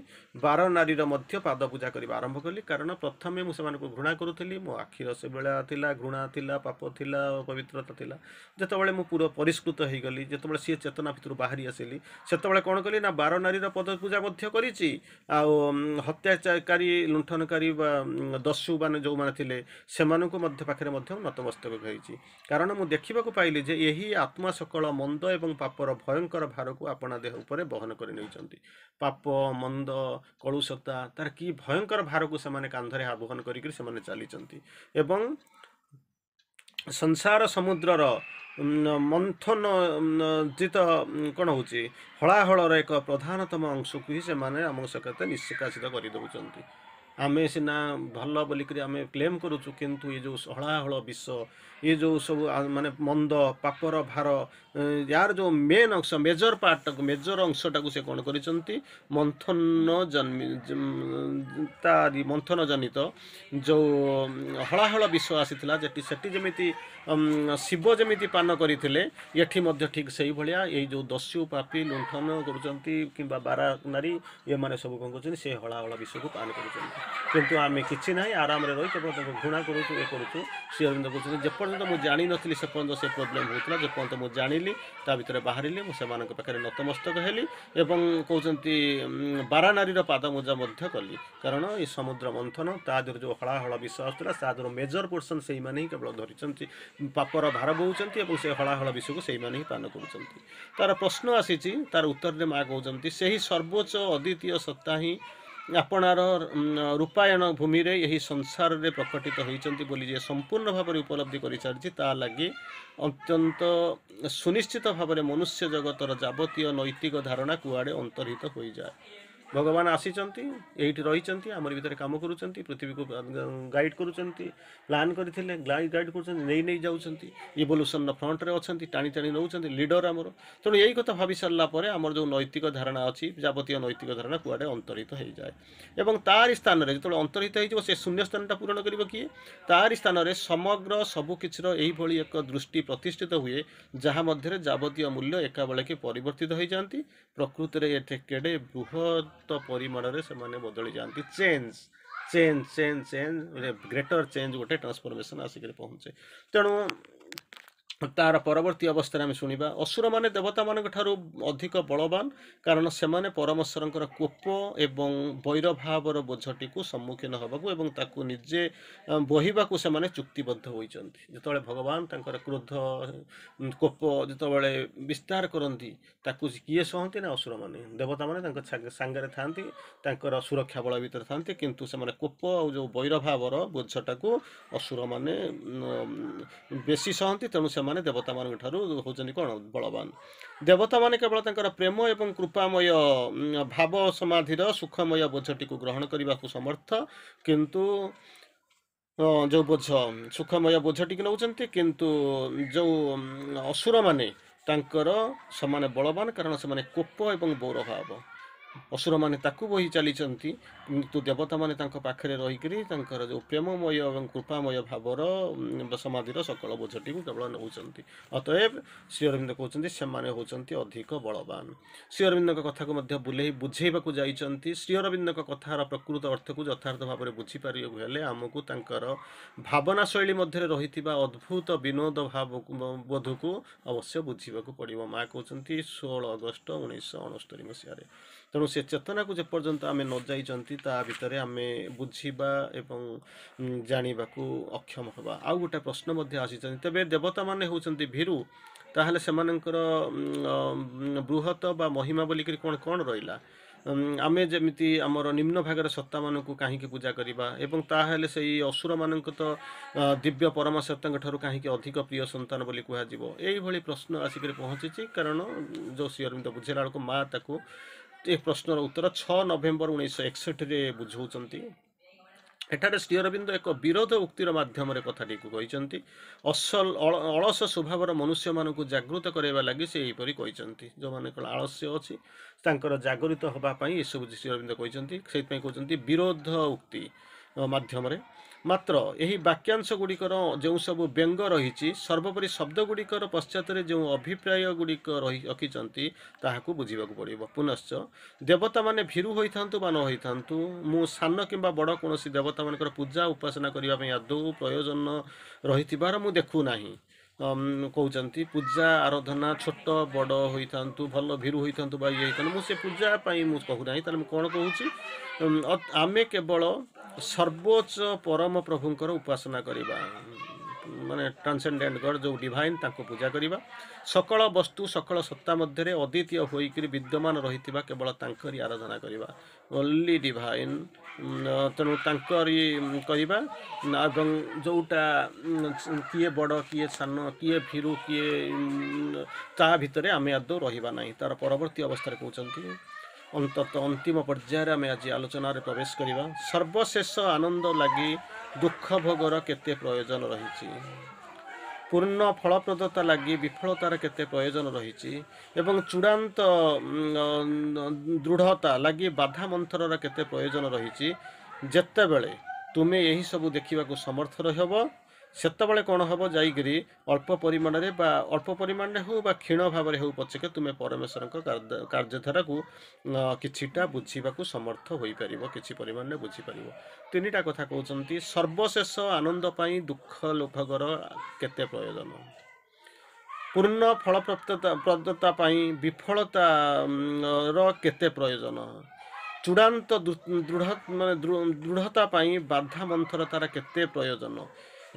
ବାର ନାରୀର ମଧ୍ୟ ପାଦ ପୂଜା କରିବା ଆରମ୍ଭ କଲି କାରଣ ପ୍ରଥମେ ମୁଁ ସେମାନଙ୍କୁ ଘୃଣା କରୁଥିଲି ମୋ ଆଖିର ସେବେଳା ଥିଲା ଘୃଣା ଥିଲା ପାପ ଥିଲା ପବିତ୍ରତା ଥିଲା ଯେତେବେଳେ ମୁଁ ପୁରା ପରିଷ୍କୃତ ହୋଇଗଲି ଯେତେବେଳେ ସିଏ ଚେତନା ଭିତରୁ ବାହାରି ଆସିଲି ସେତେବେଳେ କ'ଣ କଲି ନା ବାର ନାରୀର ପଦ ପୂଜା ମଧ୍ୟ କରିଛି ଆଉ ହତ୍ୟାଚାରୀ ଲୁଣ୍ଠନକାରୀ ବା ଦସ୍ୟୁମାନେ ଯେଉଁମାନେ ଥିଲେ ସେମାନଙ୍କୁ ମଧ୍ୟ ପାଖରେ ମଧ୍ୟ ନତମସ୍ତକ ହେଇଛି କାରଣ ମୁଁ ଦେଖିବାକୁ ପାଇଲି ଯେ ଏହି ଆତ୍ମା ସକଳ ମନ୍ଦ ଏବଂ ପାପର ଭୟଙ୍କର ଭାରକୁ ଆପଣା ଦେହ ଉପରେ ବହନ କରି ନେଇଛନ୍ତି ପାପ ମନ୍ଦ କଳୁଷତା ତାର କି ଭୟଙ୍କର ଭାରକୁ ସେମାନେ କାନ୍ଧ କନ୍ଧରେ ଆବହନ କରିକିରି ସେମାନେ ଚାଲିଛନ୍ତି ଏବଂ ସଂସାର ସମୁଦ୍ରର ମନ୍ଥନ ଜିତ କ'ଣ ହେଉଛି ହଳାହଳର ଏକ ପ୍ରଧାନତମ ଅଂଶକୁ ହିଁ ସେମାନେ ଆମ ସକାଶେ ନିଷ୍କାସିତ କରିଦେଉଛନ୍ତି ଆମେ ସିନା ଭଲ ବୋଲିକରି ଆମେ କ୍ଲେମ୍ କରୁଛୁ କିନ୍ତୁ ଏ ଯେଉଁ ହଳାହଳ ବିଷ ଇଏ ଯେଉଁ ସବୁ ମାନେ ମନ୍ଦ ପାପର ଭାର यार जो मेन अंश मेजर पार्टा को मेजर अंशटा को से कौन कर मंथन जन्म तारी मंथन जनित जो हलाहल विष आसीला जेटी सेटी जमी শিব যেমিতি পান করে এটি মধ্যে ঠিক সেইভাবে এই যে দস্যু পাপি লুণ্ঠন করছেন কিংবা বারা নারী এমানে সব কম করছেন সে হলাহল বিষয়ক পান করছেন কিন্তু আমি কিছু না আরামে রই কেবল তাকে ঘৃণা করুছু এ করুছু শ্রী অরবিন্দ করছেন যেপর্যন্ত মু জানি নথিলি সে পর্যন্ত সে প্রোবলেম হয়েছিল যেপর্যন্ত মু জানি ରହିଲି ତା ଭିତରେ ବାହାରିଲି ମୁଁ ସେମାନଙ୍କ ପାଖରେ ନତମସ୍ତକ ହେଲି ଏବଂ କହୁଛନ୍ତି ବାରାନାରୀର ପାଦମୁଜା ମଧ୍ୟ କଲି କାରଣ ଏ ସମୁଦ୍ର ମନ୍ଥନ ତା ଦେହରୁ ଯେଉଁ ହଳାହଳ ବିଷ ଆସୁଥିଲା ତା ଦେହରୁ ମେଜର ପୋର୍ସନ୍ ସେଇମାନେ ହିଁ କେବଳ ଧରିଛନ୍ତି ପାପର ଭାର ବୋହୁଛନ୍ତି ଏବଂ ସେ ହଳାହଳ ବିଷକୁ ସେଇମାନେ ହିଁ ପାନ କରୁଛନ୍ତି ତାର ପ୍ରଶ୍ନ ଆସିଛି ତାର ଉତ୍ତରରେ ମା' କହୁଛନ୍ତି ସେହି ସର୍ବୋଚ୍ଚ ଅଦ୍ୱିତୀୟ ସତ୍ତା ହିଁ ଆପଣାର ରୂପାୟଣ ଭୂମିରେ ଏହି ସଂସାରରେ ପ୍ରକଟିତ ହୋଇଛନ୍ତି ବୋଲି ଯିଏ ସମ୍ପୂର୍ଣ୍ଣ ଭାବରେ ଉପଲବ୍ଧି କରିସାରିଛି ତା ଲାଗି ଅତ୍ୟନ୍ତ ସୁନିଶ୍ଚିତ ଭାବରେ ମନୁଷ୍ୟ ଜଗତର ଯାବତୀୟ ନୈତିକ ଧାରଣା କୁଆଡ଼େ ଅନ୍ତର୍ହିତ ହୋଇଯାଏ ভগবান আসিছন্তি এইটি রয়েছেন আমার ভিতরে কাম করছেন পৃথিবী গাইড করছেন প্ল্যান করে গাইড করছেন করুছন্তি নেই নেই যাউছন্তি ইভোলুশনর ফ্রন্টরে অছন্তি টাণি টানি নউছন্তি লিডর আমার তেমন এই কথা ভাবি সারা পরে আমার যে নৈতিক ধারণা অছি যাবতীয় নৈতিক ধারণা কুয়াড়ে অন্তরিত হয়ে যায় এবং তার স্থানের যেত অন্তরিত হয়ে যাব সে শূন্যস্থানটা পূরণ করিব কি তার স্থানরে সমগ্র সবুকিছির এইভাবে এক দৃষ্টি প্রতিষ্ঠিত হুয়ে যা মধ্যে যাবতীয় মূল্য একাবেলাকে পরিবর্তিত হয়ে যাতে প্রকৃতিরে এটি কেড়ে বৃহৎ पर्याप्त परिमाण से बदली जाती change change change change greater change गोटे ट्रांसफर्मेसन आसिक पहुंचे तेणु ତାର ପରବର୍ତ୍ତୀ ଅବସ୍ଥାରେ ଆମେ ଶୁଣିବା ଅସୁରମାନେ ଦେବତାମାନଙ୍କ ଠାରୁ ଅଧିକ ବଳବାନ କାରଣ ସେମାନେ ପରମେଶ୍ୱରଙ୍କର କୋପ ଏବଂ ବୈରଭାବର ବୋଝଟିକୁ ସମ୍ମୁଖୀନ ହେବାକୁ ଏବଂ ତାକୁ ନିଜେ ବହିବାକୁ ସେମାନେ ଚୁକ୍ତିବଦ୍ଧ ହୋଇଛନ୍ତି ଯେତେବେଳେ ଭଗବାନ ତାଙ୍କର କ୍ରୋଧ କୋପ ଯେତେବେଳେ ବିସ୍ତାର କରନ୍ତି ତାକୁ କିଏ ସହନ୍ତି ନା ଅସୁରମାନେ ଦେବତାମାନେ ତାଙ୍କ ସାଙ୍ଗରେ ଥାଆନ୍ତି ତାଙ୍କର ସୁରକ୍ଷା ବଳ ଭିତରେ ଥାଆନ୍ତି କିନ୍ତୁ ସେମାନେ କୋପ ଆଉ ଯେଉଁ ବୈରଭାବର ବୋଝଟାକୁ ଅସୁରମାନେ ବେଶୀ ସହନ୍ତି ତେଣୁ ସେମାନେ ଦେବତାମାନଙ୍କ ଠାରୁ ହେଉଛନ୍ତି କ'ଣ ବଳବାନ ଦେବତାମାନେ କେବଳ ତାଙ୍କର ପ୍ରେମ ଏବଂ କୃପାମୟ ଭାବ ସମାଧିର ସୁଖମୟ ବୋଝଟିକୁ ଗ୍ରହଣ କରିବାକୁ ସମର୍ଥ କିନ୍ତୁ ଯେଉଁ ବୋଝ ସୁଖମୟ ବୋଝଟିକୁ ନେଉଛନ୍ତି କିନ୍ତୁ ଯେଉଁ ଅସୁରମାନେ ତାଙ୍କର ସେମାନେ ବଳବାନ କାରଣ ସେମାନେ କୋପ ଏବଂ ବୌରଭାବ ଅସୁରମାନେ ତାକୁ ବହି ଚାଲିଛନ୍ତି କିନ୍ତୁ ଦେବତାମାନେ ତାଙ୍କ ପାଖରେ ରହିକରି ତାଙ୍କର ଯେଉଁ ପ୍ରେମମୟ ଏବଂ କୃପାମୟ ଭାବର ସମାଧିର ସକଳ ବୋଝଟିକୁ କେବଳ ନେଉଛନ୍ତି ଅତଏବ ଶ୍ରୀ ଅରବିନ୍ଦ କହୁଛନ୍ତି ସେମାନେ ହେଉଛନ୍ତି ଅଧିକ ବଳବାନ ଶ୍ରୀ ଅରବିନ୍ଦଙ୍କ କଥାକୁ ମଧ୍ୟ ବୁଲେଇ ବୁଝେଇବାକୁ ଯାଇଛନ୍ତି ଶ୍ରୀ ଅରବିନ୍ଦଙ୍କ କଥାର ପ୍ରକୃତ ଅର୍ଥକୁ ଯଥାର୍ଥ ଭାବରେ ବୁଝିପାରିବାକୁ ହେଲେ ଆମକୁ ତାଙ୍କର ଭାବନା ଶୈଳୀ ମଧ୍ୟରେ ରହିଥିବା ଅଦ୍ଭୁତ ବିନୋଦ ଭାବ ବୋଧକୁ ଅବଶ୍ୟ ବୁଝିବାକୁ ପଡ଼ିବ ମା କହୁଛନ୍ତି ଷୋହଳ ଅଗଷ୍ଟ ଉଣେଇଶହ ଅଣସ୍ତରି ମସିହାରେ ତେଣୁ ସେ ଚେତନାକୁ ଯେପର୍ଯ୍ୟନ୍ତ ଆମେ ନ ଯାଇଛନ୍ତି ତା ଭିତରେ ଆମେ ବୁଝିବା ଏବଂ ଜାଣିବାକୁ ଅକ୍ଷମ ହେବା ଆଉ ଗୋଟେ ପ୍ରଶ୍ନ ମଧ୍ୟ ଆସିଛନ୍ତି ତେବେ ଦେବତାମାନେ ହେଉଛନ୍ତି ଭୀରୁ ତାହେଲେ ସେମାନଙ୍କର ବୃହତ ବା ମହିମା ବୋଲିକରି କ'ଣ କ'ଣ ରହିଲା ଆମେ ଯେମିତି ଆମର ନିମ୍ନ ଭାଗର ସତ୍ତାମାନଙ୍କୁ କାହିଁକି ପୂଜା କରିବା ଏବଂ ତାହେଲେ ସେଇ ଅସୁରମାନଙ୍କ ତ ଦିବ୍ୟ ପରମସତ୍ତାଙ୍କ ଠାରୁ କାହିଁକି ଅଧିକ ପ୍ରିୟ ସନ୍ତାନ ବୋଲି କୁହାଯିବ ଏଇଭଳି ପ୍ରଶ୍ନ ଆସିକରି ପହଞ୍ଚିଛି କାରଣ ଯୋଶୀ ଅରବିନ୍ଦ ବୁଝେଇଲା ବେଳକୁ ମା' ତାକୁ ଏ ପ୍ରଶ୍ନର ଉତ୍ତର ଛଅ ନଭେମ୍ବର ଉଣେଇଶହ ଏକଷଠିରେ ବୁଝାଉଛନ୍ତି ଏଠାରେ ଶ୍ରୀ ଅରବିନ୍ଦ ଏକ ବିରୋଧ ଉକ୍ତିର ମାଧ୍ୟମରେ କଥାଟିକୁ କହିଛନ୍ତି ଅସଲ ଅଳସ ସ୍ୱଭାବର ମନୁଷ୍ୟମାନଙ୍କୁ ଜାଗୃତ କରାଇବା ଲାଗି ସେ ଏହିପରି କହିଛନ୍ତି ଯେଉଁମାନଙ୍କର ଆଳସ୍ୟ ଅଛି ତାଙ୍କର ଜାଗରିତ ହେବା ପାଇଁ ଏସବୁ ଶ୍ରୀ ଅରବିନ୍ଦ କହିଛନ୍ତି ସେଇଥିପାଇଁ କହୁଛନ୍ତି ବିରୋଧ ଉକ୍ତି ମାଧ୍ୟମରେ ମାତ୍ର ଏହି ବାକ୍ୟାଂଶ ଗୁଡ଼ିକର ଯେଉଁ ସବୁ ବ୍ୟଙ୍ଗ ରହିଛି ସର୍ବୋପରି ଶବ୍ଦଗୁଡ଼ିକର ପଶ୍ଚାତରେ ଯେଉଁ ଅଭିପ୍ରାୟ ଗୁଡ଼ିକ ରହି ରଖିଛନ୍ତି ତାହାକୁ ବୁଝିବାକୁ ପଡ଼ିବ ପୁନଶ୍ଚ ଦେବତାମାନେ ଭୀରୁ ହୋଇଥାନ୍ତୁ ବା ନ ହୋଇଥାନ୍ତୁ ମୁଁ ସାନ କିମ୍ବା ବଡ଼ କୌଣସି ଦେବତାମାନଙ୍କର ପୂଜା ଉପାସନା କରିବା ପାଇଁ ଆଦୌ ପ୍ରୟୋଜନ ରହିଥିବାର ମୁଁ ଦେଖୁନାହିଁ କହୁଛନ୍ତି ପୂଜା ଆରାଧନା ଛୋଟ ବଡ଼ ହୋଇଥାନ୍ତୁ ଭଲ ଭୀରୁ ହୋଇଥାନ୍ତୁ ବା ଇଏ ହୋଇଥାନ୍ତୁ ମୁଁ ସେ ପୂଜା ପାଇଁ ମୁଁ କହୁନାହିଁ ତାହେଲେ ମୁଁ କ'ଣ କହୁଛି ଆମେ କେବଳ ସର୍ବୋଚ୍ଚ ପରମ ପ୍ରଭୁଙ୍କର ଉପାସନା କରିବା ମାନେ ଟ୍ରାନ୍ସେଣ୍ଡେଣ୍ଟ ଗଡ଼ ଯେଉଁ ଡିଭାଇନ୍ ତାଙ୍କୁ ପୂଜା କରିବା ସକଳ ବସ୍ତୁ ସକଳ ସତ୍ତା ମଧ୍ୟରେ ଅଦ୍ୱିତୀୟ ହୋଇକରି ବିଦ୍ୟମାନ ରହିଥିବା କେବଳ ତାଙ୍କରି ଆରାଧନା କରିବା ଓନ୍ଲି ଡିଭାଇନ୍ ତେଣୁ ତାଙ୍କରି କରିବା ଏବଂ ଯେଉଁଟା କିଏ ବଡ଼ କିଏ ସାନ କିଏ ଫିରୁ କିଏ ତା ଭିତରେ ଆମେ ଆଦୌ ରହିବା ନାହିଁ ତା'ର ପରବର୍ତ୍ତୀ ଅବସ୍ଥାରେ କହୁଛନ୍ତି ଅନ୍ତତଃ ଅନ୍ତିମ ପର୍ଯ୍ୟାୟରେ ଆମେ ଆଜି ଆଲୋଚନାରେ ପ୍ରବେଶ କରିବା ସର୍ବଶେଷ ଆନନ୍ଦ ଲାଗି ଦୁଃଖ ଭୋଗର କେତେ ପ୍ରୟୋଜନ ରହିଛି ପୂର୍ଣ୍ଣ ଫଳପ୍ରଦତା ଲାଗି ବିଫଳତାର କେତେ ପ୍ରୟୋଜନ ରହିଛି ଏବଂ ଚୂଡ଼ାନ୍ତ ଦୃଢ଼ତା ଲାଗି ବାଧା ମନ୍ଥରର କେତେ ପ୍ରୟୋଜନ ରହିଛି ଯେତେବେଳେ ତୁମେ ଏହିସବୁ ଦେଖିବାକୁ ସମର୍ଥ ରହିବ ସେତେବେଳେ କ'ଣ ହେବ ଯାଇକରି ଅଳ୍ପ ପରିମାଣରେ ବା ଅଳ୍ପ ପରିମାଣରେ ହେଉ ବା କ୍ଷୀଣ ଭାବରେ ହେଉ ପଛକେ ତୁମେ ପରମେଶ୍ୱରଙ୍କ କାର୍ଯ୍ୟଧାରାକୁ କିଛିଟା ବୁଝିବାକୁ ସମର୍ଥ ହୋଇପାରିବ କିଛି ପରିମାଣରେ ବୁଝିପାରିବ ତିନିଟା କଥା କହୁଛନ୍ତି ସର୍ବଶେଷ ଆନନ୍ଦ ପାଇଁ ଦୁଃଖ ଲୋଭଗର କେତେ ପ୍ରୟୋଜନ ପୂର୍ଣ୍ଣ ଫଳପ୍ରପ୍ରଦତା ପାଇଁ ବିଫଳତାର କେତେ ପ୍ରୟୋଜନ ଚୂଡ଼ାନ୍ତ ଦୃଢ଼ ମାନେ ଦୃଢ଼ତା ପାଇଁ ବାଧା ମନ୍ଥରତାର କେତେ ପ୍ରୟୋଜନ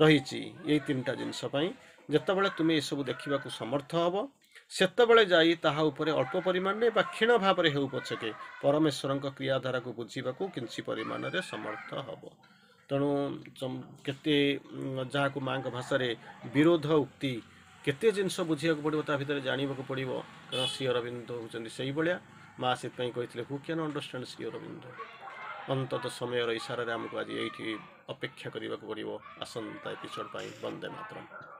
ରହିଛି ଏଇ ତିନିଟା ଜିନିଷ ପାଇଁ ଯେତେବେଳେ ତୁମେ ଏସବୁ ଦେଖିବାକୁ ସମର୍ଥ ହେବ ସେତେବେଳେ ଯାଇ ତାହା ଉପରେ ଅଳ୍ପ ପରିମାଣରେ ବା କ୍ଷୀଣ ଭାବରେ ହେଉ ପଛକେ ପରମେଶ୍ୱରଙ୍କ କ୍ରିୟାଧାରାକୁ ବୁଝିବାକୁ କିଛି ପରିମାଣରେ ସମର୍ଥ ହେବ ତେଣୁ କେତେ ଯାହାକୁ ମାଆଙ୍କ ଭାଷାରେ ବିରୋଧ ଉକ୍ତି କେତେ ଜିନିଷ ବୁଝିବାକୁ ପଡ଼ିବ ତା ଭିତରେ ଜାଣିବାକୁ ପଡ଼ିବ କାରଣ ଶ୍ରୀ ଅରବିନ୍ଦ ହେଉଛନ୍ତି ସେଇଭଳିଆ ମାଆ ସେଥିପାଇଁ କହିଥିଲେ who can understand Shri Aurobindo अन्त त समय र इसारा रामको आज यही अपेक्षा गरिबाको गरिबो आसन्त एपिसोड पाइ बन्दे मात्रम